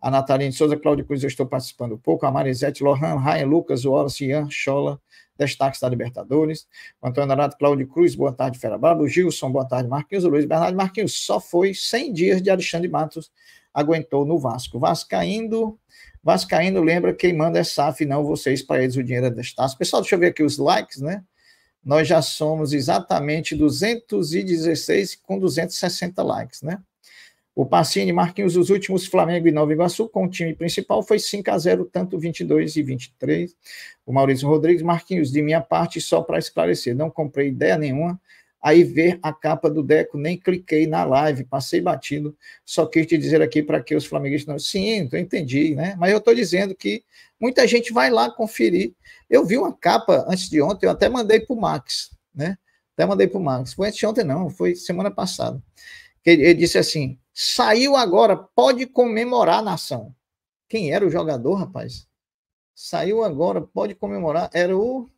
[SPEAKER 1] a Natalina Souza, Cláudio Cruz, eu estou participando um pouco, a Marisete, Lohan, Ryan Lucas, Wallace, Ian, Chola, destaques da Libertadores, o Antônio Arado, Cláudio Cruz, boa tarde, Fera Brabo, Gilson, boa tarde, Marquinhos, Luiz Bernardo, Marquinhos, só foi 100 dias de Alexandre Matos, aguentou no Vasco, Vascaindo, Vascaindo, lembra, quem manda é SAF, não vocês, para eles o dinheiro é destaque. Pessoal, deixa eu ver aqui os likes, né? Nós já somos exatamente 216 com 260 likes, né? O Pacini, Marquinhos, os últimos Flamengo e Nova Iguaçu com o time principal foi 5 a 0 tanto 22 e 23. O Maurício Rodrigues, Marquinhos, de minha parte, só para esclarecer, não comprei ideia nenhuma. Aí ver a capa do Deco, nem cliquei na live, passei batido. Só quis te dizer aqui para que os flamenguistas não. Sim, eu entendi, né? Mas eu estou dizendo que muita gente vai lá conferir. Eu vi uma capa antes de ontem, eu até mandei para o Max, né? Até mandei para o Max. Foi antes de ontem, não, foi semana passada. Ele, ele disse assim: saiu agora, pode comemorar a nação. Quem era o jogador, rapaz? Saiu agora, pode comemorar. Era o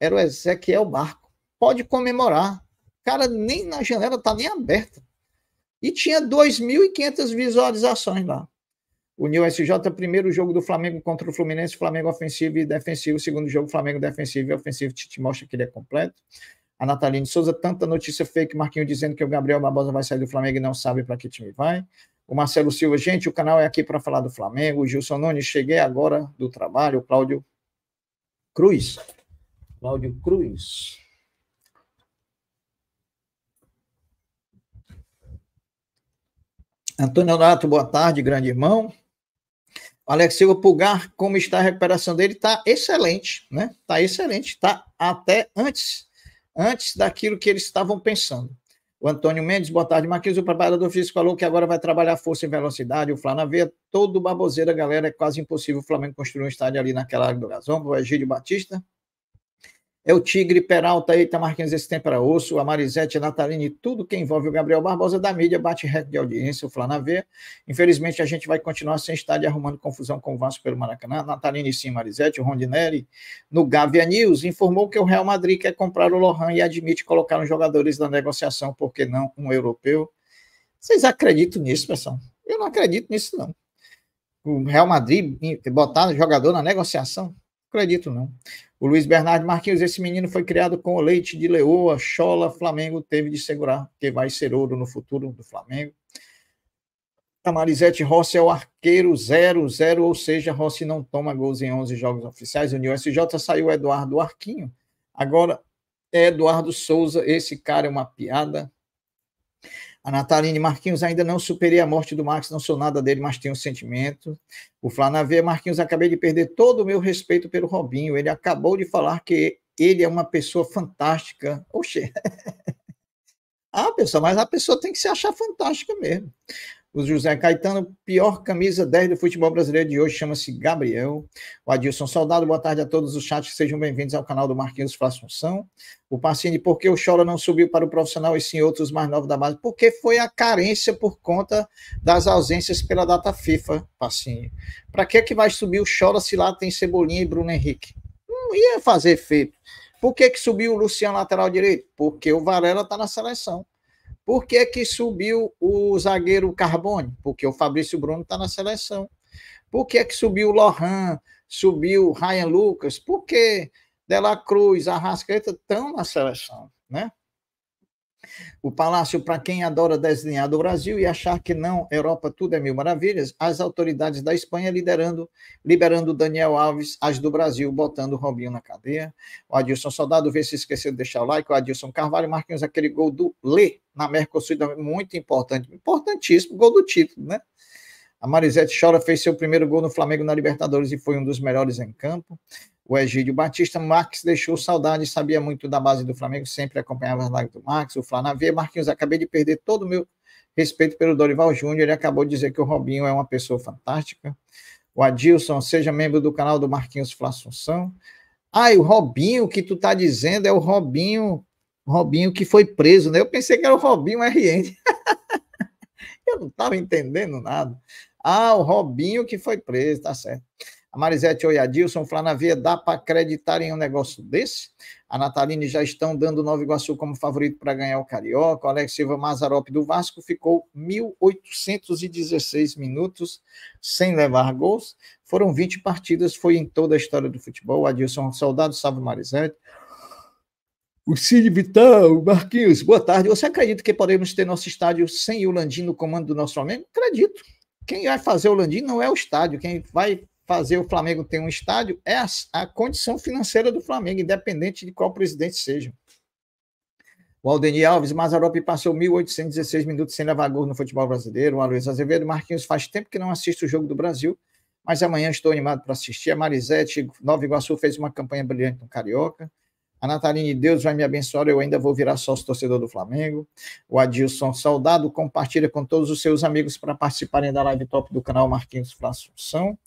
[SPEAKER 1] era o Ezequiel Barco. Pode comemorar. Cara, nem na janela tá nem aberta. E tinha 2.500 visualizações lá. O New SJ, primeiro jogo do Flamengo contra o Fluminense, Flamengo ofensivo e defensivo. Segundo jogo, Flamengo defensivo e ofensivo. te mostra que ele é completo a Nataline Souza, tanta notícia fake, Marquinho dizendo que o Gabriel Barbosa vai sair do Flamengo e não sabe para que time vai. O Marcelo Silva, gente, o canal é aqui para falar do Flamengo. O Gilson Nunes, cheguei agora do trabalho. Cláudio Cruz. Cláudio Cruz. Antônio Honorato, boa tarde, grande irmão. Alex Silva Pulgar, como está a recuperação dele? Está excelente, né? Está excelente. Está até antes antes daquilo que eles estavam pensando. O Antônio Mendes, boa tarde, Marquinhos. O preparador físico falou que agora vai trabalhar força e velocidade. O Flávio na todo todo baboseira, galera. É quase impossível o Flamengo construir um estádio ali naquela área do Gazomba. O Egídio Batista. É o Tigre, Peralta, Eita, Marquinhos, esse tempo era osso, a Marisete, a Nataline, tudo que envolve o Gabriel Barbosa da mídia, bate recorde de audiência, o Flanavê. Infelizmente, a gente vai continuar sem estádio arrumando confusão com o Vasco pelo Maracanã. Nataline, sim, Marisete, o Rondinelli, no Gavia News, informou que o Real Madrid quer comprar o Lohan e admite colocar os jogadores na negociação, porque não um europeu? Vocês acreditam nisso, pessoal? Eu não acredito nisso, não. O Real Madrid botar jogador na negociação? Acredito não. O Luiz Bernardo Marquinhos, esse menino foi criado com o leite de leoa, chola, Flamengo teve de segurar, que vai ser ouro no futuro do Flamengo. A Marisete Rossi é o arqueiro 0-0, ou seja, Rossi não toma gols em 11 jogos oficiais. União SJ saiu Eduardo Arquinho. Agora é Eduardo Souza, esse cara é uma piada. A Nataline Marquinhos, ainda não superei a morte do Max, não sou nada dele, mas tenho um sentimento. O Flanavê, Marquinhos, acabei de perder todo o meu respeito pelo Robinho. Ele acabou de falar que ele é uma pessoa fantástica. Oxê. ah, pessoal, mas a pessoa tem que se achar fantástica mesmo. O José Caetano, pior camisa 10 do futebol brasileiro de hoje, chama-se Gabriel. O Adilson Soldado, boa tarde a todos os chats, sejam bem-vindos ao canal do Marquinhos para O Pacini, por que o Chola não subiu para o profissional e sim outros mais novos da base? Porque foi a carência por conta das ausências pela data FIFA, Pacini. Para que, que vai subir o Chola se lá tem Cebolinha e Bruno Henrique? Não ia fazer efeito. Por que, que subiu o Luciano lateral direito? Porque o Varela está na seleção. Por que, que subiu o zagueiro Carbone? Porque o Fabrício Bruno está na seleção. Por que, que subiu o Lohan? Subiu o Ryan Lucas? Porque que Dela Cruz, Arrascaeta estão na seleção, né? O palácio, para quem adora desenhar do Brasil e achar que não, Europa tudo é mil maravilhas, as autoridades da Espanha liderando, liberando Daniel Alves, as do Brasil, botando o Robinho na cadeia. O Adilson Soldado, vê se esqueceu de deixar o like. O Adilson Carvalho, Marquinhos, aquele gol do Lê na Mercosul, então, muito importante, importantíssimo, gol do título, né? A Marisete Chora fez seu primeiro gol no Flamengo na Libertadores e foi um dos melhores em campo o Egídio Batista. Max deixou saudade, sabia muito da base do Flamengo, sempre acompanhava as lives do Max, o Flanavia. Marquinhos, acabei de perder todo o meu respeito pelo Dorival Júnior. Ele acabou de dizer que o Robinho é uma pessoa fantástica. O Adilson, seja membro do canal do Marquinhos Fla Assunção. Ah, e o Robinho que tu tá dizendo é o Robinho, Robinho que foi preso, né? Eu pensei que era o Robinho RN. Eu não estava entendendo nada. Ah, o Robinho que foi preso, tá certo. A Marisete Oiadilson, Flanavia, dá para acreditar em um negócio desse? A Nataline já estão dando Nova Iguaçu como favorito para ganhar o Carioca. O Alex Silva Mazarop do Vasco ficou 1.816 minutos sem levar gols. Foram 20 partidas, foi em toda a história do futebol. Adilson Soldado, salve Marisete. O Cid o Marquinhos, boa tarde. Você acredita que podemos ter nosso estádio sem o Landim no comando do nosso Flamengo? Acredito. Quem vai fazer o Landim não é o estádio, quem vai fazer o Flamengo ter um estádio é a, a condição financeira do Flamengo, independente de qual presidente seja. O Aldenir Alves, Mazarope passou 1.816 minutos sem levar gol no futebol brasileiro. O Aloysio Azevedo, Marquinhos, faz tempo que não assiste o Jogo do Brasil, mas amanhã estou animado para assistir. A Marisete, Nova Iguaçu, fez uma campanha brilhante no Carioca. A Nataline, Deus vai me abençoar, eu ainda vou virar sócio torcedor do Flamengo. O Adilson Saudado, compartilha com todos os seus amigos para participarem da live top do canal Marquinhos Assunção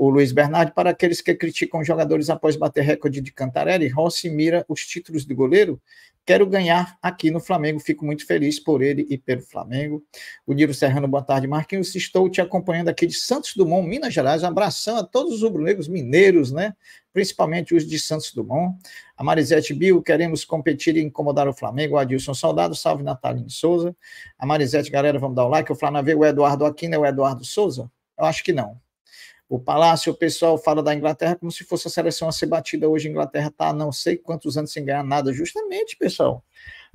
[SPEAKER 1] o Luiz Bernardo, para aqueles que criticam jogadores após bater recorde de Cantarelli, Rossi mira os títulos de goleiro. Quero ganhar aqui no Flamengo, fico muito feliz por ele e pelo Flamengo. O Niro Serrano, boa tarde, Marquinhos. Estou te acompanhando aqui de Santos Dumont, Minas Gerais. Um abração a todos os rubro-negros mineiros, né? Principalmente os de Santos Dumont. A Marisete Bio, queremos competir e incomodar o Flamengo. Adilson Soldado, salve Natalino Souza. A Marisete, galera, vamos dar o like. O Flamengo, é o Eduardo Aquino é o Eduardo Souza? Eu acho que não o Palácio, o pessoal fala da Inglaterra como se fosse a seleção a ser batida hoje. A Inglaterra está não sei quantos anos sem ganhar nada, justamente, pessoal.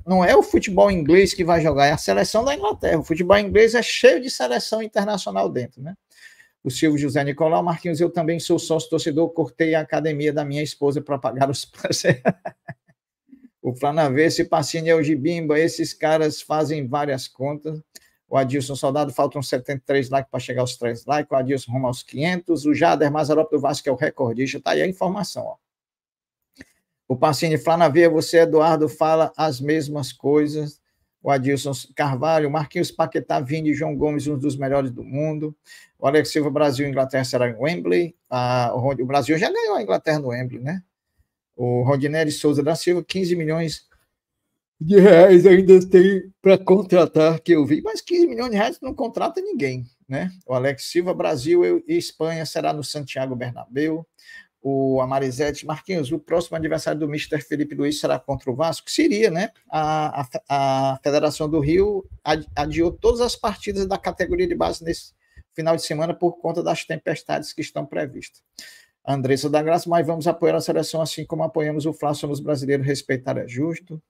[SPEAKER 1] Não é o futebol inglês que vai jogar, é a seleção da Inglaterra. O futebol inglês é cheio de seleção internacional dentro, né? O Silvio José Nicolau Marquinhos, eu também sou sócio torcedor, cortei a academia da minha esposa para pagar os prazeres. o Flanavense, Pacini, Eugibimba, é esses caras fazem várias contas. O Adilson Soldado faltam 73 likes para chegar aos 3 likes. O Adilson rumo aos 500. O Jader Mazarop do Vasco, que é o recordista. Tá aí a informação, ó. O Pacini Flanavia, você, Eduardo, fala as mesmas coisas. O Adilson Carvalho, Marquinhos Paquetá, Vini, João Gomes, um dos melhores do mundo. O Alex Silva, Brasil Inglaterra será em Wembley. o, o Brasil já ganhou a Inglaterra no Wembley, né? O Rodinelli Souza da Silva, 15 milhões de reais ainda tem para contratar, que eu vi, mas 15 milhões de reais não contrata ninguém, né? O Alex Silva, Brasil e Espanha será no Santiago Bernabéu. O Amarizete, Marquinhos, o próximo aniversário do Mr. Felipe Luiz será contra o Vasco? Seria, né? A, a, a Federação do Rio adiou todas as partidas da categoria de base nesse final de semana por conta das tempestades que estão previstas. Andressa da Graça, mas vamos apoiar a seleção assim como apoiamos o Fla, somos brasileiros, respeitar é justo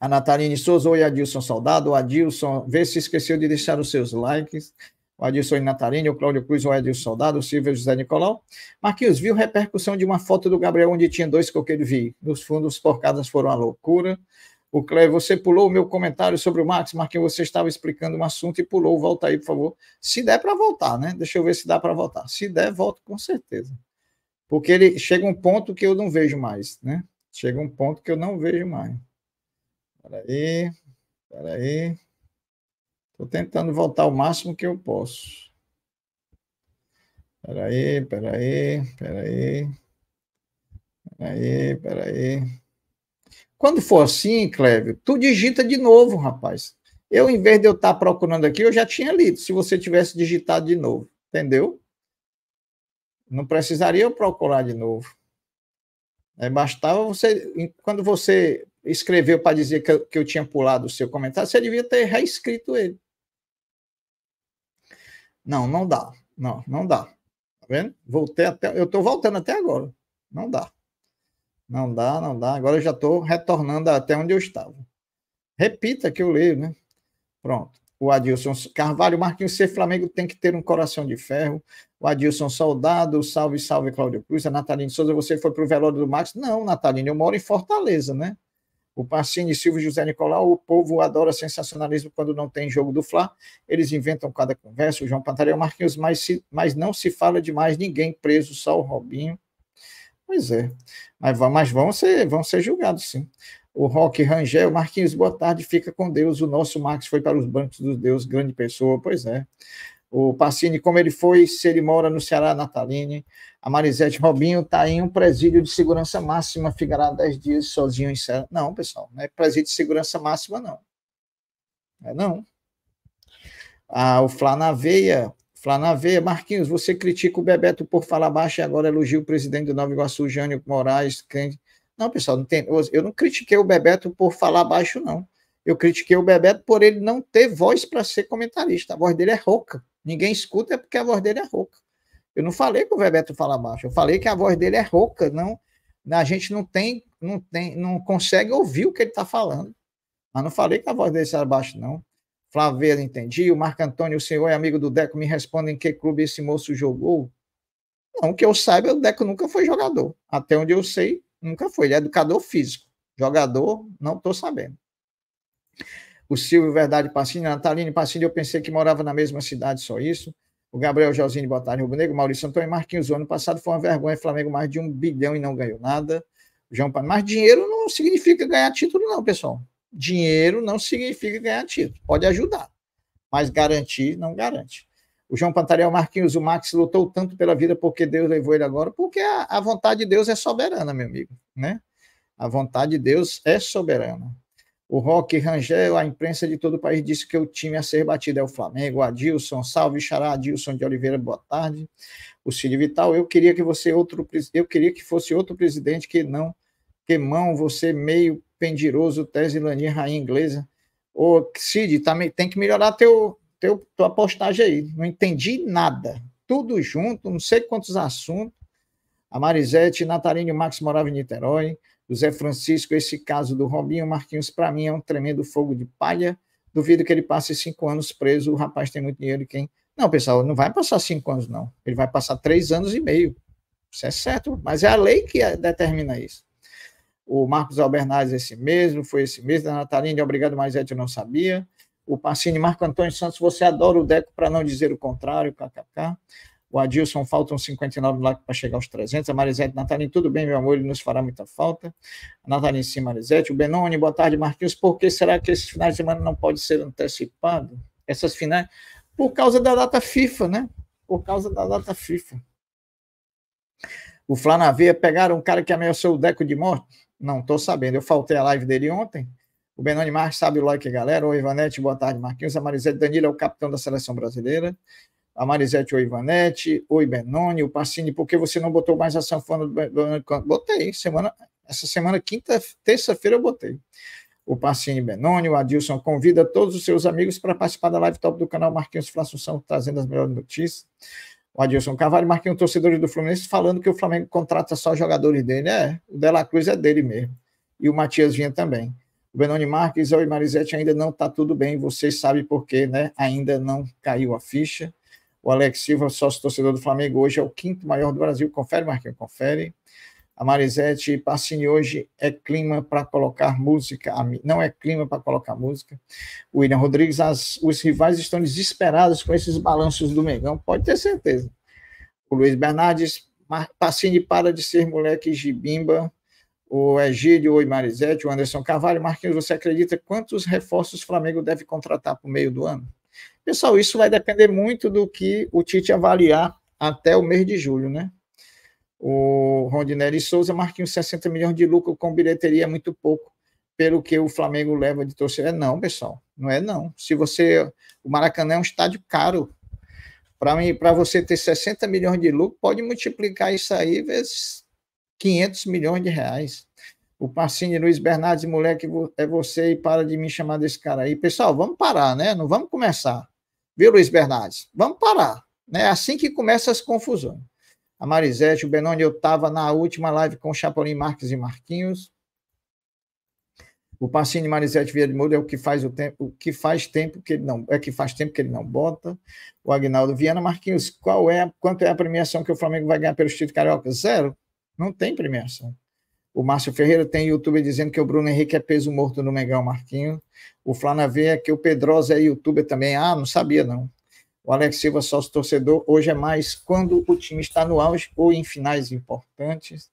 [SPEAKER 1] a Nataline Souza, oi Adilson Saudado, o Adilson, vê se esqueceu de deixar os seus likes, o Adilson e Natarine, o Cláudio Cruz, o Adilson Saudado, o Silvio José Nicolau. Marquinhos, viu repercussão de uma foto do Gabriel onde tinha dois coqueiros vi. Nos fundos, porcadas foram a loucura. O Cléber, você pulou o meu comentário sobre o Max. Marquinhos, você estava explicando um assunto e pulou. Volta aí, por favor. Se der para voltar, né? Deixa eu ver se dá para voltar. Se der, volto com certeza. Porque ele chega um ponto que eu não vejo mais, né? Chega um ponto que eu não vejo mais. Peraí, peraí. Estou tentando voltar o máximo que eu posso. Peraí, peraí, peraí. Peraí, peraí. Quando for assim, Clévio, tu digita de novo, rapaz. Eu, em vez de eu estar tá procurando aqui, eu já tinha lido, se você tivesse digitado de novo, entendeu? Não precisaria eu procurar de novo. É, bastava você, quando você escreveu para dizer que eu, que eu tinha pulado o seu comentário, você devia ter reescrito ele. Não, não dá. Não, não dá. Tá vendo? Voltei até. Eu estou voltando até agora. Não dá. Não dá, não dá. Agora eu já estou retornando até onde eu estava. Repita que eu leio, né? Pronto. O Adilson Carvalho, Marquinhos ser Flamengo tem que ter um coração de ferro. O Adilson Soldado, salve, salve, Cláudio Cruz. A Natalina Souza, você foi para o velório do Max? Não, Natalina, eu moro em Fortaleza, né? o Pacini, Silvio José Nicolau, o povo adora sensacionalismo quando não tem jogo do Fla. Eles inventam cada conversa, o João Pantaleão Marquinhos, mas, se, mas não se fala de mais ninguém preso, só o Robinho. Pois é, mas, mas vão, ser, vão ser julgados, sim. O Rock Rangel, Marquinhos, boa tarde, fica com Deus. O nosso Max foi para os bancos dos deuses, grande pessoa, pois é o Pacini, como ele foi, se ele mora no Ceará, Nataline. A Marisete Robinho está em um presídio de segurança máxima, ficará 10 dias sozinho em Ceará. Não, pessoal, não é presídio de segurança máxima, não. É não. Ah, o Flá na veia, Flá na veia. Marquinhos, você critica o Bebeto por falar baixo e agora elogia o presidente do Nova Iguaçu, Jânio Moraes. Não, pessoal, não tem, eu não critiquei o Bebeto por falar baixo, não. Eu critiquei o Bebeto por ele não ter voz para ser comentarista. A voz dele é rouca. Ninguém escuta porque a voz dele é rouca. Eu não falei que o Bebeto fala baixo, eu falei que a voz dele é rouca, não né, a gente não tem, não tem, não consegue ouvir o que ele está falando. Mas não falei que a voz dele era baixa, não. Flaveiro, entendi. O Marco Antônio, o senhor é amigo do Deco, me responde em que clube esse moço jogou. Não, que eu saiba, o Deco nunca foi jogador. Até onde eu sei, nunca foi. Ele é educador físico. Jogador, não estou sabendo o Silvio Verdade Passini, a Nataline Passini, eu pensei que morava na mesma cidade, só isso. O Gabriel Josini, de tarde, Rubro Negro. Maurício Antônio e Marquinhos, o ano passado foi uma vergonha, Flamengo mais de um bilhão e não ganhou nada. João Paulo, mas dinheiro não significa ganhar título, não, pessoal. Dinheiro não significa ganhar título. Pode ajudar, mas garantir não garante. O João Pantaleão Marquinhos, o Max lutou tanto pela vida porque Deus levou ele agora, porque a, a vontade de Deus é soberana, meu amigo, né? A vontade de Deus é soberana. O Roque Rangel, a imprensa de todo o país disse que o time a ser batido é o Flamengo. Adilson, salve Xará, Adilson de Oliveira, boa tarde. O Cid Vital, eu queria que você outro, eu queria que fosse outro presidente que não, que mão, você meio pendiroso, Tesilania, rainha inglesa. Ô, Cid, também tá, tem que melhorar teu, teu, tua postagem aí. Não entendi nada. Tudo junto, não sei quantos assuntos. A Marisete, Natarine, Max morava em Niterói. Do Zé Francisco, esse caso do Robinho Marquinhos, para mim é um tremendo fogo de palha. Duvido que ele passe cinco anos preso. O rapaz tem muito dinheiro. Quem. Não, pessoal, não vai passar cinco anos, não. Ele vai passar três anos e meio. Isso é certo, mas é a lei que determina isso. O Marcos Albernaz, esse mesmo, foi esse mesmo. Da Natalina, obrigado, é eu não sabia. O Passini, Marco Antônio Santos, você adora o Deco para não dizer o contrário, kkk. O Adilson, faltam 59 lá para chegar aos 300. A Marisete, Natalin, tudo bem, meu amor, ele nos fará muita falta. A Natalin, sim, Marisete. O Benoni, boa tarde, Marquinhos. Por que será que esse final de semana não pode ser antecipado? Essas finais. Por causa da data FIFA, né? Por causa da data FIFA. O Flanavia pegaram um cara que ameaçou o Deco de morte? Não estou sabendo. Eu faltei a live dele ontem. O Benoni Marques sabe o like, galera. O Ivanete, boa tarde, Marquinhos. A Marisete Danilo é o capitão da seleção brasileira a Marisete Oi Ivanete, Oi Benoni, o Pacini, por que você não botou mais a sanfona do Benoni? Botei, semana, essa semana, quinta, terça-feira eu botei. O Pacini Benoni, o Adilson, convida todos os seus amigos para participar da live top do canal Marquinhos Flávio Assunção, trazendo as melhores notícias. O Adilson Carvalho, Marquinhos, torcedor do Fluminense, falando que o Flamengo contrata só jogadores dele. É, o Dela Cruz é dele mesmo. E o Matias Vinha também. O Benoni Marques, O Marisete ainda não está tudo bem, vocês sabem por quê, né? Ainda não caiu a ficha. O Alex Silva, sócio torcedor do Flamengo, hoje é o quinto maior do Brasil. Confere, Marquinhos, confere. A Marisete Passini hoje é clima para colocar música, não é clima para colocar música. O William Rodrigues, as, os rivais estão desesperados com esses balanços do Mengão, pode ter certeza. O Luiz Bernardes, Passini para de ser moleque gibimba. O Egílio, oi Marisete, o Anderson Carvalho. Marquinhos, você acredita quantos reforços o Flamengo deve contratar para o meio do ano? Pessoal, isso vai depender muito do que o Tite avaliar até o mês de julho, né? O Rondinelli Souza, Marquinhos, 60 milhões de lucro com bilheteria é muito pouco, pelo que o Flamengo leva de É Não, pessoal, não é não. Se você. O Maracanã é um estádio caro. Para você ter 60 milhões de lucro, pode multiplicar isso aí vezes 500 milhões de reais. O Parcini Luiz Bernardes, moleque, é você e para de me chamar desse cara aí. Pessoal, vamos parar, né? Não vamos começar. Viu, Luiz Bernardes? Vamos parar. Né? É assim que começam as confusões. A Marisete, o Benoni, eu estava na última live com o Chapolin Marques e Marquinhos. O de Marisete Vieira de Moura é o que faz o tempo, o que faz tempo que ele não, é que faz tempo que ele não bota. O Agnaldo Viana Marquinhos, qual é, quanto é a premiação que o Flamengo vai ganhar pelo título carioca? Zero. Não tem premiação. O Márcio Ferreira tem youtuber dizendo que o Bruno Henrique é peso morto no Mengão Marquinho. O Flanavê é que o Pedrosa é youtuber também. Ah, não sabia não. O Alex Silva, sócio torcedor, hoje é mais quando o time está no auge ou em finais importantes.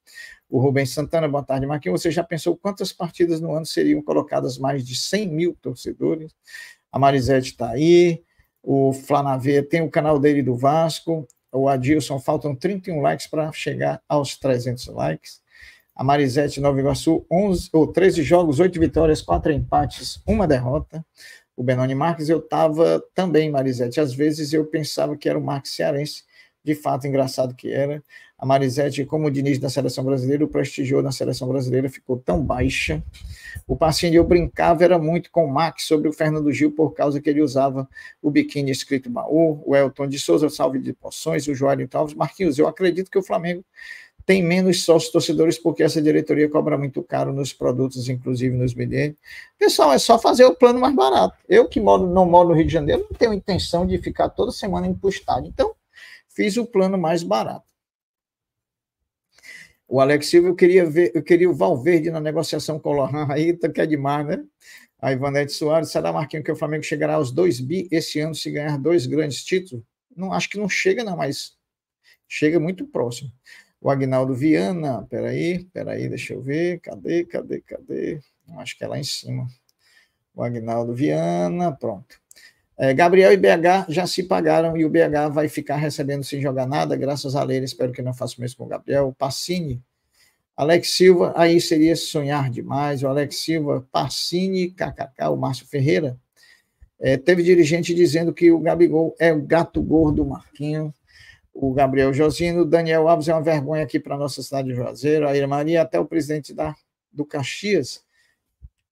[SPEAKER 1] O Rubens Santana, boa tarde, Marquinhos. Você já pensou quantas partidas no ano seriam colocadas mais de 100 mil torcedores? A Marisete está aí. O Flanavê tem o canal dele do Vasco. O Adilson, faltam 31 likes para chegar aos 300 likes. A Marisete Nova Iguaçu, 11, ou 13 jogos, 8 vitórias, 4 empates, 1 derrota. O Benoni Marques, eu estava também, Marisete. Às vezes eu pensava que era o Marques Cearense, de fato, engraçado que era. A Marisete, como o Diniz da seleção brasileira, o prestigiou na seleção brasileira, ficou tão baixa. O passinho eu brincava era muito com o Max sobre o Fernando Gil, por causa que ele usava o biquíni escrito baú, o Elton de Souza, salve de poções, o Joaquim Alves. Marquinhos, eu acredito que o Flamengo tem menos sócios torcedores porque essa diretoria cobra muito caro nos produtos, inclusive nos bilhetes. Pessoal, é só fazer o plano mais barato. Eu que moro, não moro no Rio de Janeiro, não tenho intenção de ficar toda semana empostado. Então, fiz o plano mais barato. O Alex Silva, eu queria ver, eu queria o Valverde na negociação com o Lohan, aí então, que é demais, né? A Ivanete Soares, será, Marquinhos, que o Flamengo chegará aos dois bi esse ano se ganhar dois grandes títulos? Não, acho que não chega, não, mas chega muito próximo o Agnaldo Viana, peraí, peraí, deixa eu ver, cadê, cadê, cadê? Acho que é lá em cima. O Agnaldo Viana, pronto. É, Gabriel e BH já se pagaram e o BH vai ficar recebendo sem jogar nada, graças a Leira, espero que não faça o mesmo com o Gabriel. Passini, Alex Silva, aí seria sonhar demais. O Alex Silva, Passini, KKK, o Márcio Ferreira. É, teve dirigente dizendo que o Gabigol é o gato gordo Marquinhos o Gabriel Josino, Daniel Alves é uma vergonha aqui para a nossa cidade de Juazeiro, a Irmaria, até o presidente da, do Caxias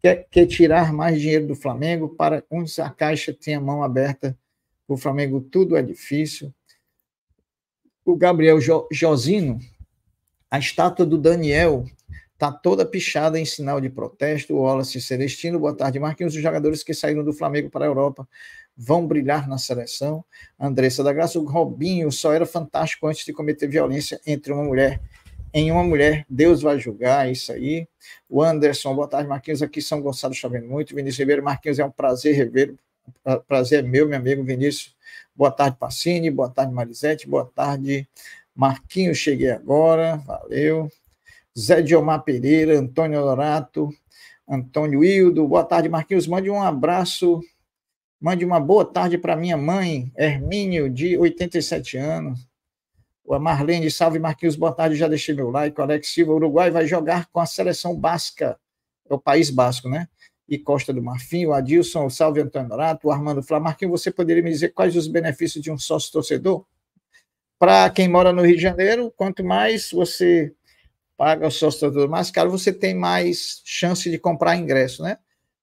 [SPEAKER 1] quer, quer tirar mais dinheiro do Flamengo para onde a Caixa tem a mão aberta o Flamengo, tudo é difícil. O Gabriel jo, Josino, a estátua do Daniel está toda pichada em sinal de protesto. O Wallace Celestino, boa tarde, Marquinhos. Os jogadores que saíram do Flamengo para a Europa vão brilhar na seleção. Andressa da Graça, o Robinho só era fantástico antes de cometer violência entre uma mulher em uma mulher, Deus vai julgar isso aí. O Anderson, boa tarde, Marquinhos, aqui São Gonçalo chovendo muito. Vinícius Ribeiro, Marquinhos, é um prazer rever. É, prazer é meu, meu amigo Vinícius. Boa tarde, Pacini. Boa tarde, Marisete. Boa tarde, Marquinhos. Cheguei agora, valeu. Zé Diomar Pereira, Antônio Dorato, Antônio Hildo. Boa tarde, Marquinhos. Mande um abraço Mande uma boa tarde para minha mãe, Hermínio, de 87 anos. O Marlene, salve Marquinhos, boa tarde, já deixei meu like. O Alex Silva, Uruguai vai jogar com a seleção basca, é o País Basco, né? E Costa do Marfim, o Adilson, salve Antônio Norato, o Armando Flá. Marquinhos, você poderia me dizer quais os benefícios de um sócio torcedor? Para quem mora no Rio de Janeiro, quanto mais você paga o sócio torcedor mais caro, você tem mais chance de comprar ingresso, né?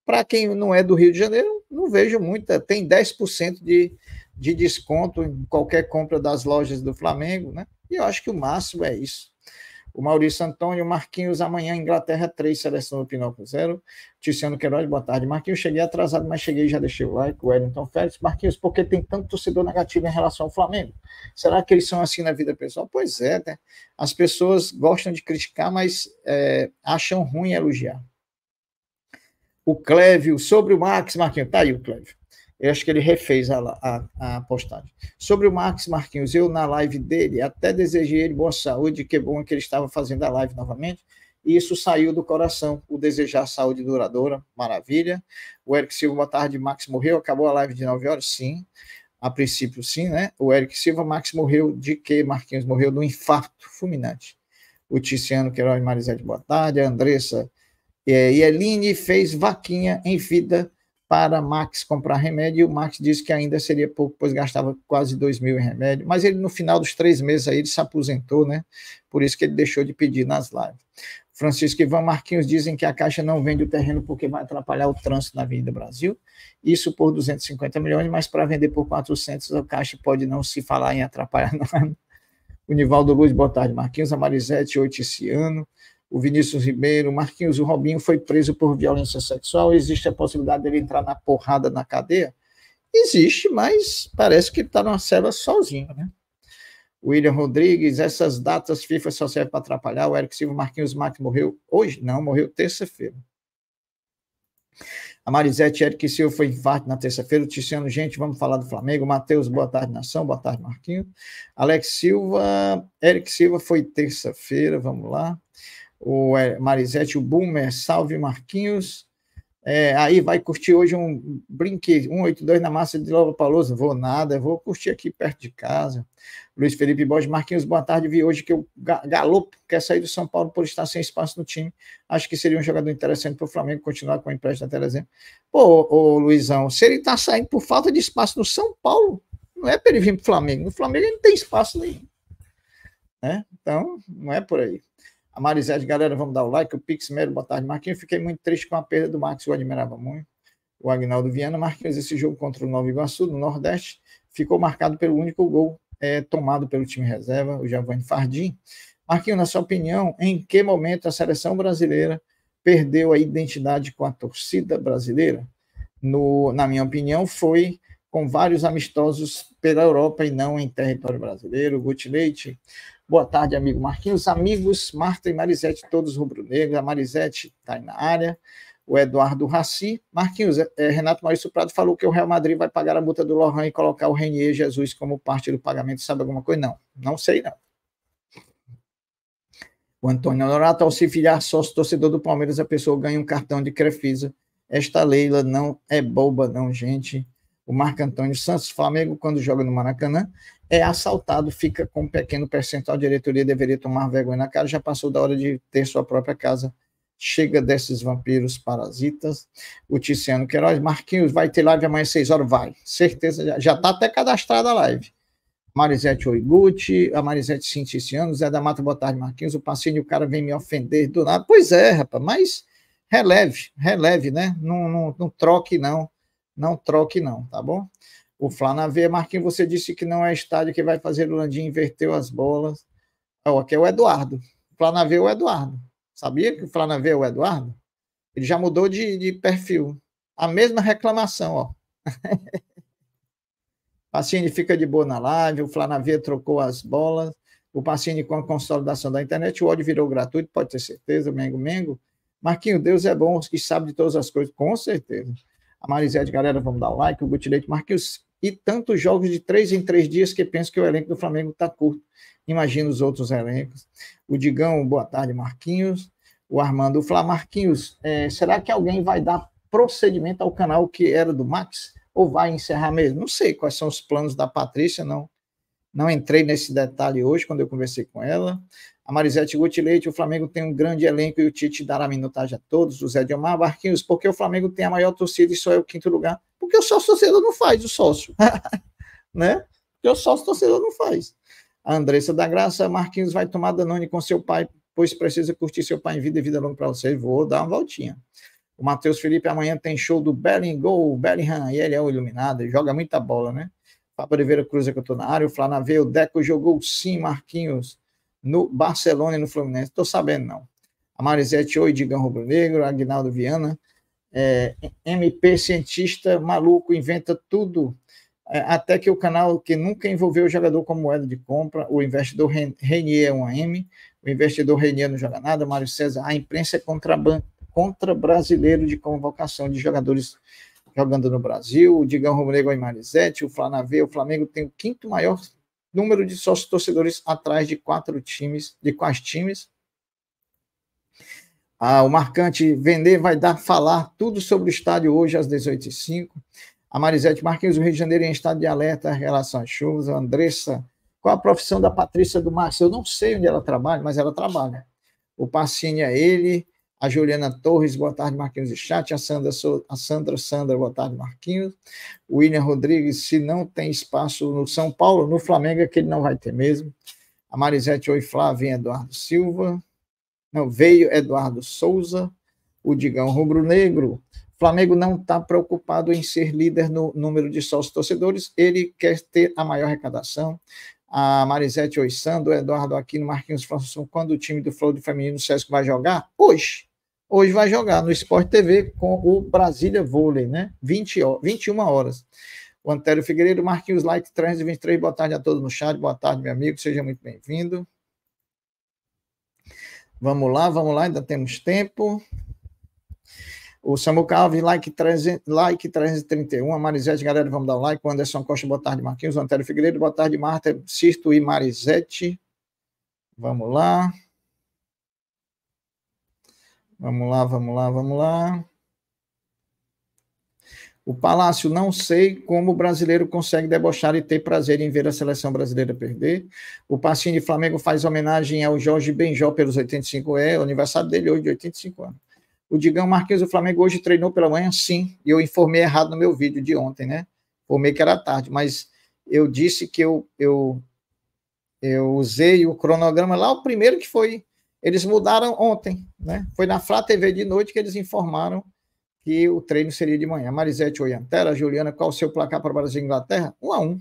[SPEAKER 1] Para quem não é do Rio de Janeiro, não vejo muita, tem 10% de, de desconto em qualquer compra das lojas do Flamengo, né? E eu acho que o máximo é isso. O Maurício Antônio, Marquinhos, amanhã, Inglaterra 3, seleção do Pinóquio 0. Tiziano Queiroz, boa tarde. Marquinhos, cheguei atrasado, mas cheguei e já deixei o like. Wellington Félix, Marquinhos, por que tem tanto torcedor negativo em relação ao Flamengo? Será que eles são assim na vida pessoal? Pois é, né? As pessoas gostam de criticar, mas é, acham ruim elogiar o Clévio, sobre o Max Marquinhos, tá aí o Clévio. Eu acho que ele refez a, a, a, postagem. Sobre o Max Marquinhos, eu na live dele até desejei ele boa saúde, que bom que ele estava fazendo a live novamente. E isso saiu do coração, o desejar saúde duradoura, maravilha. O Eric Silva, boa tarde, Max morreu, acabou a live de 9 horas? Sim, a princípio sim, né? O Eric Silva, Max morreu de quê? Marquinhos morreu de um infarto fulminante. O Tiziano Queiroz Marizete, boa tarde. A Andressa é, e Eline fez vaquinha em vida para Max comprar remédio. E o Max disse que ainda seria pouco, pois gastava quase dois mil em remédio. Mas ele, no final dos três meses, aí, ele se aposentou, né? Por isso que ele deixou de pedir nas lives. Francisco Ivan Marquinhos dizem que a Caixa não vende o terreno porque vai atrapalhar o trânsito na Avenida Brasil. Isso por 250 milhões, mas para vender por 400, a Caixa pode não se falar em atrapalhar nada. O Nivaldo Luz, boa tarde, Marquinhos. A Marisete Oiticiano o Vinícius Ribeiro, Marquinhos, o Robinho foi preso por violência sexual, existe a possibilidade dele entrar na porrada na cadeia? Existe, mas parece que ele está numa cela sozinho, né? William Rodrigues, essas datas FIFA só servem para atrapalhar. O Eric Silva, Marquinhos Max morreu hoje? Não, morreu terça-feira. A Marisete Eric Silva foi invarte na terça-feira. Ticiano gente, vamos falar do Flamengo. Matheus, boa tarde, nação. Boa tarde, Marquinhos. Alex Silva, Eric Silva foi terça-feira, vamos lá o é, Marisete, o Boomer, salve Marquinhos. É, aí vai curtir hoje um brinquedo, 182 na massa de Lova Palousa. Vou nada, vou curtir aqui perto de casa. Luiz Felipe Borges Marquinhos, boa tarde. Vi hoje que o Galopo quer sair do São Paulo por estar sem espaço no time. Acho que seria um jogador interessante para o Flamengo continuar com o empréstimo da Teresina. Pô, ô, Luizão, se ele está saindo por falta de espaço no São Paulo, não é para ele vir para o Flamengo. No Flamengo ele não tem espaço nenhum. Né? Então, não é por aí. A Marisete, galera, vamos dar o like. O Pix Mero, boa tarde, Marquinhos. Fiquei muito triste com a perda do Max, eu admirava muito. O Agnaldo Viana, Marquinhos, esse jogo contra o Nova Iguaçu, no Nordeste, ficou marcado pelo único gol é, tomado pelo time reserva, o Giovanni Fardim. Marquinhos, na sua opinião, em que momento a seleção brasileira perdeu a identidade com a torcida brasileira? No, na minha opinião, foi com vários amistosos pela Europa e não em território brasileiro. Guti Leite, Boa tarde, amigo Marquinhos, amigos, Marta e Marisete, todos rubro-negros. A Marisete está na área. O Eduardo Raci. Marquinhos, é, é, Renato Maurício Prado falou que o Real Madrid vai pagar a multa do Lohan e colocar o Renier Jesus como parte do pagamento. Sabe alguma coisa? Não, não sei não. O Antônio Honorato, ao se filiar sócio torcedor do Palmeiras, a pessoa ganha um cartão de Crefisa. Esta Leila não é boba, não, gente. O Marco Antônio Santos, Flamengo, quando joga no Maracanã, é assaltado, fica com um pequeno percentual, a diretoria deveria tomar vergonha na cara, já passou da hora de ter sua própria casa. Chega desses vampiros parasitas. O Ticiano, Queiroz, Marquinhos, vai ter live amanhã às 6 horas? Vai, certeza, já está até cadastrada a live. Marisete Oiguti, a Marisete Cinticiano, Zé da Mata, boa tarde, Marquinhos. O passinho, o cara vem me ofender do nada. Pois é, rapaz, mas releve, releve, né? Não, não, não troque, não. Não troque, não, tá bom? o Flanavé. Marquinhos, você disse que não é estádio que vai fazer o Landim, inverteu as bolas. Oh, aqui é o Eduardo. Flanavé é o Eduardo. Sabia que o Flanavé é o Eduardo? Ele já mudou de, de perfil. A mesma reclamação, ó. Pacini fica de boa na live, o Flanavia trocou as bolas, o Pacini com a consolidação da internet, o ódio virou gratuito, pode ter certeza, Mengo Mengo. Marquinho, Deus é bom, que sabe de todas as coisas, com certeza. A Marisete, galera, vamos dar o like, o Gutileite, Marquinhos, e tantos jogos de três em três dias que penso que o elenco do Flamengo está curto. Imagina os outros elencos. O Digão, boa tarde, Marquinhos. O Armando Flá, Marquinhos, é, será que alguém vai dar procedimento ao canal que era do Max? Ou vai encerrar mesmo? Não sei quais são os planos da Patrícia, não. Não entrei nesse detalhe hoje quando eu conversei com ela a Marisete Guti o Flamengo tem um grande elenco e o Tite dará minutagem a todos, o Zé Dilmar, Barquinhos, porque o Flamengo tem a maior torcida e só é o quinto lugar? Porque o sócio torcedor não faz, o sócio, né? Porque o sócio torcedor não faz. A Andressa da Graça, Marquinhos vai tomar Danone com seu pai, pois precisa curtir seu pai em vida e vida longa para você. Vou dar uma voltinha. O Matheus Felipe amanhã tem show do Bellingham, Bellingham, e ele é o iluminado, joga muita bola, né? Fábio Oliveira Cruz é que eu tô na área, o o Deco jogou sim, Marquinhos no Barcelona e no Fluminense. Estou sabendo, não. A Marisete Oi, Digão Rubro Negro, Agnaldo Viana, é, MP cientista maluco, inventa tudo, é, até que o canal que nunca envolveu o jogador como moeda de compra, o investidor Renier é uma M, o investidor Renier não joga nada, Mário César, a imprensa é contra, contra brasileiro de convocação de jogadores jogando no Brasil, o Digão Rubro Negro e Marisete, o Flanavê, o Flamengo tem o quinto maior número de sócios torcedores atrás de quatro times, de quais times? Ah, o marcante Vender vai dar falar tudo sobre o estádio hoje às 18h05. A Marisete Marquinhos, o Rio de Janeiro, em estado de alerta em relação às chuvas. A Andressa, qual a profissão da Patrícia do Márcio? Eu não sei onde ela trabalha, mas ela trabalha. O Pacini é ele, a Juliana Torres, boa tarde, Marquinhos e chat, a Sandra, a Sandra, Sandra, boa tarde, Marquinhos, William Rodrigues, se não tem espaço no São Paulo, no Flamengo é que ele não vai ter mesmo, a Marisete, oi, Flávia, Eduardo Silva, não, veio Eduardo Souza, o Digão Rubro Negro, Flamengo não está preocupado em ser líder no número de sócios torcedores, ele quer ter a maior arrecadação, a Marisete Oissando, Eduardo Aquino, Marquinhos Franço, quando o time do Flow de Feminino Sesc vai jogar? Hoje! hoje vai jogar no Sport TV com o Brasília Vôlei, né? 20 21 horas. O Antélio Figueiredo, Marquinhos Light, 323, boa tarde a todos no chat, boa tarde, meu amigo, seja muito bem-vindo. Vamos lá, vamos lá, ainda temos tempo. O Samuca Alves, like, 300, like 331. A Marisete, galera, vamos dar um like. O Anderson Costa, boa tarde, Marquinhos. O Antélio Figueiredo, boa tarde, Marta, Sisto e Marisete. Vamos lá. Vamos lá, vamos lá, vamos lá. O Palácio, não sei como o brasileiro consegue debochar e ter prazer em ver a seleção brasileira perder. O Passinho de Flamengo faz homenagem ao Jorge Benjó pelos 85 é o aniversário dele hoje, de 85 anos. O Digão Marques do Flamengo hoje treinou pela manhã, sim, e eu informei errado no meu vídeo de ontem, né? Informei que era tarde, mas eu disse que eu, eu, eu usei o cronograma lá, o primeiro que foi eles mudaram ontem, né? Foi na Flá TV de noite que eles informaram que o treino seria de manhã. Marisete Oiantera, Juliana, qual o seu placar para o Brasil e Inglaterra? um a um.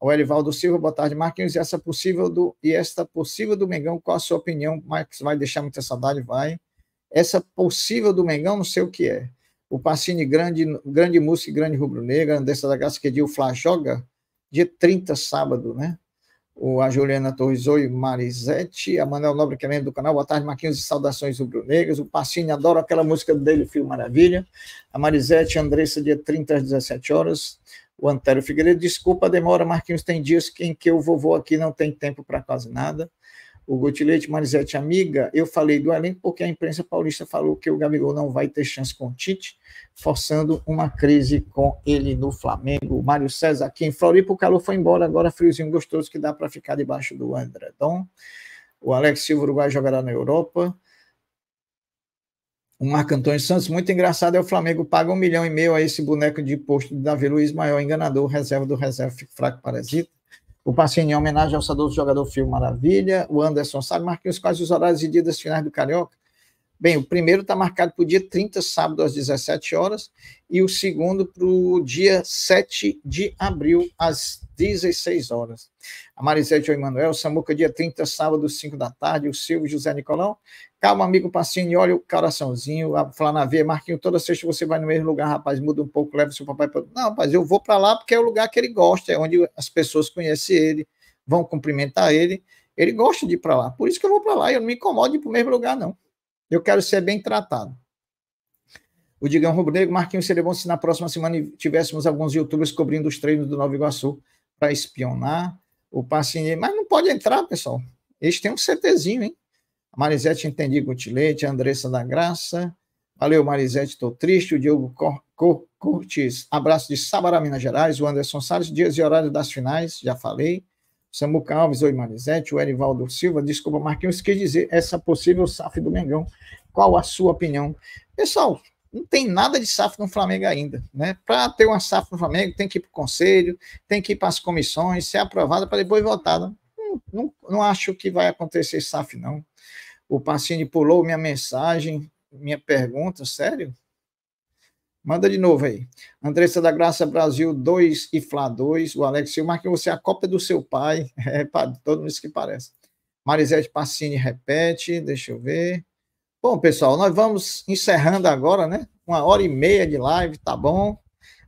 [SPEAKER 1] O Elivaldo Silva, boa tarde, Marquinhos. E essa possível do e esta possível do Mengão, qual a sua opinião? Marcos vai deixar muita saudade, vai. Essa possível do Mengão, não sei o que é. O Passini, grande, grande música, grande rubro-negra, Andressa da Graça, que dia o Flá joga, dia 30, sábado, né? o, a Juliana Torres, oi, Marisete, a Manuel Nobre, que é membro do canal, boa tarde, Marquinhos, saudações rubro-negras, o Passini, adoro aquela música dele, Fio Maravilha, a Marisete, Andressa, dia 30 às 17 horas, o Antero Figueiredo, desculpa a demora, Marquinhos, tem dias em que o vovô aqui não tem tempo para quase nada, o Gotilete, Marisete Amiga, eu falei do elenco porque a imprensa paulista falou que o Gabigol não vai ter chance com o Tite, forçando uma crise com ele no Flamengo. Mário César aqui em Floripa, o calor foi embora, agora friozinho gostoso que dá para ficar debaixo do Andradom. O Alex Silva Uruguai jogará na Europa. O Marco Antônio Santos, muito engraçado é o Flamengo paga um milhão e meio a esse boneco de posto de Davi Luiz, maior enganador, reserva do reserva, fica fraco, parasita. O Passinho em homenagem ao saudoso jogador Filho Maravilha, o Anderson sabe, Marquinhos, quais os horários e dias das finais do Carioca? Bem, o primeiro está marcado para o dia 30, sábado, às 17 horas, e o segundo para o dia 7 de abril, às 16 horas. A Marisete Emanuel, Samuca, dia 30, sábado, 5 da tarde, o Silvio José Nicolau. Calma, amigo Passinho, olha o coraçãozinho, a Flanavia, Marquinho, toda sexta você vai no mesmo lugar, rapaz, muda um pouco, leva seu papai para... Não, rapaz, eu vou para lá porque é o lugar que ele gosta, é onde as pessoas conhecem ele, vão cumprimentar ele, ele gosta de ir para lá, por isso que eu vou para lá, eu não me incomodo de ir para o mesmo lugar, não. Eu quero ser bem tratado. O Digão Rubro Negro, Marquinhos, seria bom se na próxima semana tivéssemos alguns youtubers cobrindo os treinos do Nova Iguaçu para espionar o Passinei. Mas não pode entrar, pessoal. Eles têm um CTzinho, hein? Marisete Entendi Gutilete, Andressa da Graça. Valeu, Marisete, estou triste. O Diogo Cor Cor Cortes, abraço de Sabará, Minas Gerais. O Anderson Salles, dias e horário das finais, já falei. Samuca Alves, Oi Marizete, o Erivaldo Silva, desculpa, Marquinhos, quer dizer essa possível SAF do Mengão. Qual a sua opinião? Pessoal, não tem nada de SAF no Flamengo ainda, né? Para ter uma SAF no Flamengo, tem que ir para o conselho, tem que ir para as comissões, ser aprovada para depois votada. Né? Não, não, não acho que vai acontecer SAF, não. O Pacini pulou minha mensagem, minha pergunta, sério? Manda de novo aí. Andressa da Graça Brasil 2 e Flá 2. O Alex Silva, Marquinhos, você é a cópia do seu pai. É, todo mundo que parece. Marisete Passini repete, deixa eu ver. Bom, pessoal, nós vamos encerrando agora, né? Uma hora e meia de live, tá bom?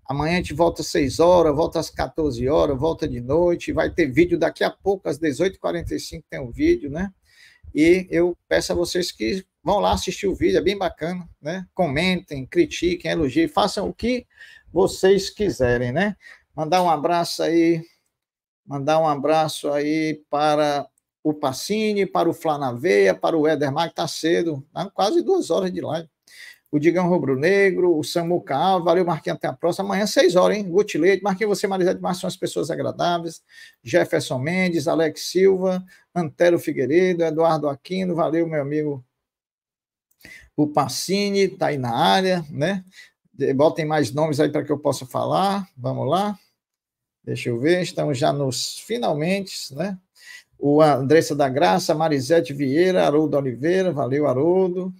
[SPEAKER 1] Amanhã a gente volta às 6 horas, volta às 14 horas, volta de noite. Vai ter vídeo daqui a pouco, às 18h45 tem um vídeo, né? E eu peço a vocês que Vão lá assistir o vídeo, é bem bacana, né? Comentem, critiquem, elogiem, façam o que vocês quiserem, né? Mandar um abraço aí, mandar um abraço aí para o Pacini, para o Flanaveia, para o Edermar, que está cedo, tá quase duas horas de live. O Digão Rubro Negro, o Samu Caal, valeu, Marquinhos, até a próxima. Amanhã, seis horas, hein? Gutilete, Marquinhos, você, Marisete Marques, são as pessoas agradáveis. Jefferson Mendes, Alex Silva, Antero Figueiredo, Eduardo Aquino, valeu, meu amigo o Pacini está aí na área, né? Botem mais nomes aí para que eu possa falar. Vamos lá. Deixa eu ver, estamos já nos finalmente, né? O Andressa da Graça, Marisete Vieira, Haroldo Oliveira, valeu, Haroldo.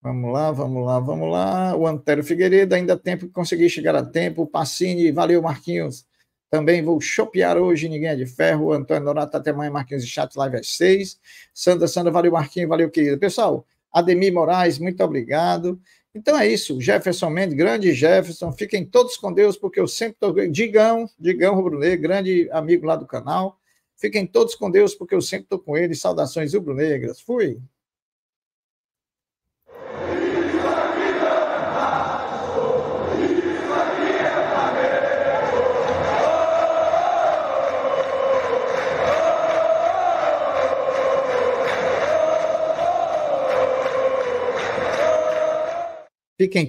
[SPEAKER 1] Vamos lá, vamos lá, vamos lá. O Antero Figueiredo, ainda tempo, consegui chegar a tempo. O Pacini, valeu, Marquinhos. Também vou chopear hoje, ninguém é de ferro. Antônio Donato, até amanhã, Marquinhos e Chat Live às seis. Sandra, Sandra, valeu, Marquinhos, valeu, querida. Pessoal, Ademir Moraes, muito obrigado. Então é isso, Jefferson Mendes, grande Jefferson, fiquem todos com Deus, porque eu sempre estou. Tô... Digão, Digão Rubro-Negro, grande amigo lá do canal. Fiquem todos com Deus, porque eu sempre estou com ele. Saudações rubro-negras. Fui. Fiquem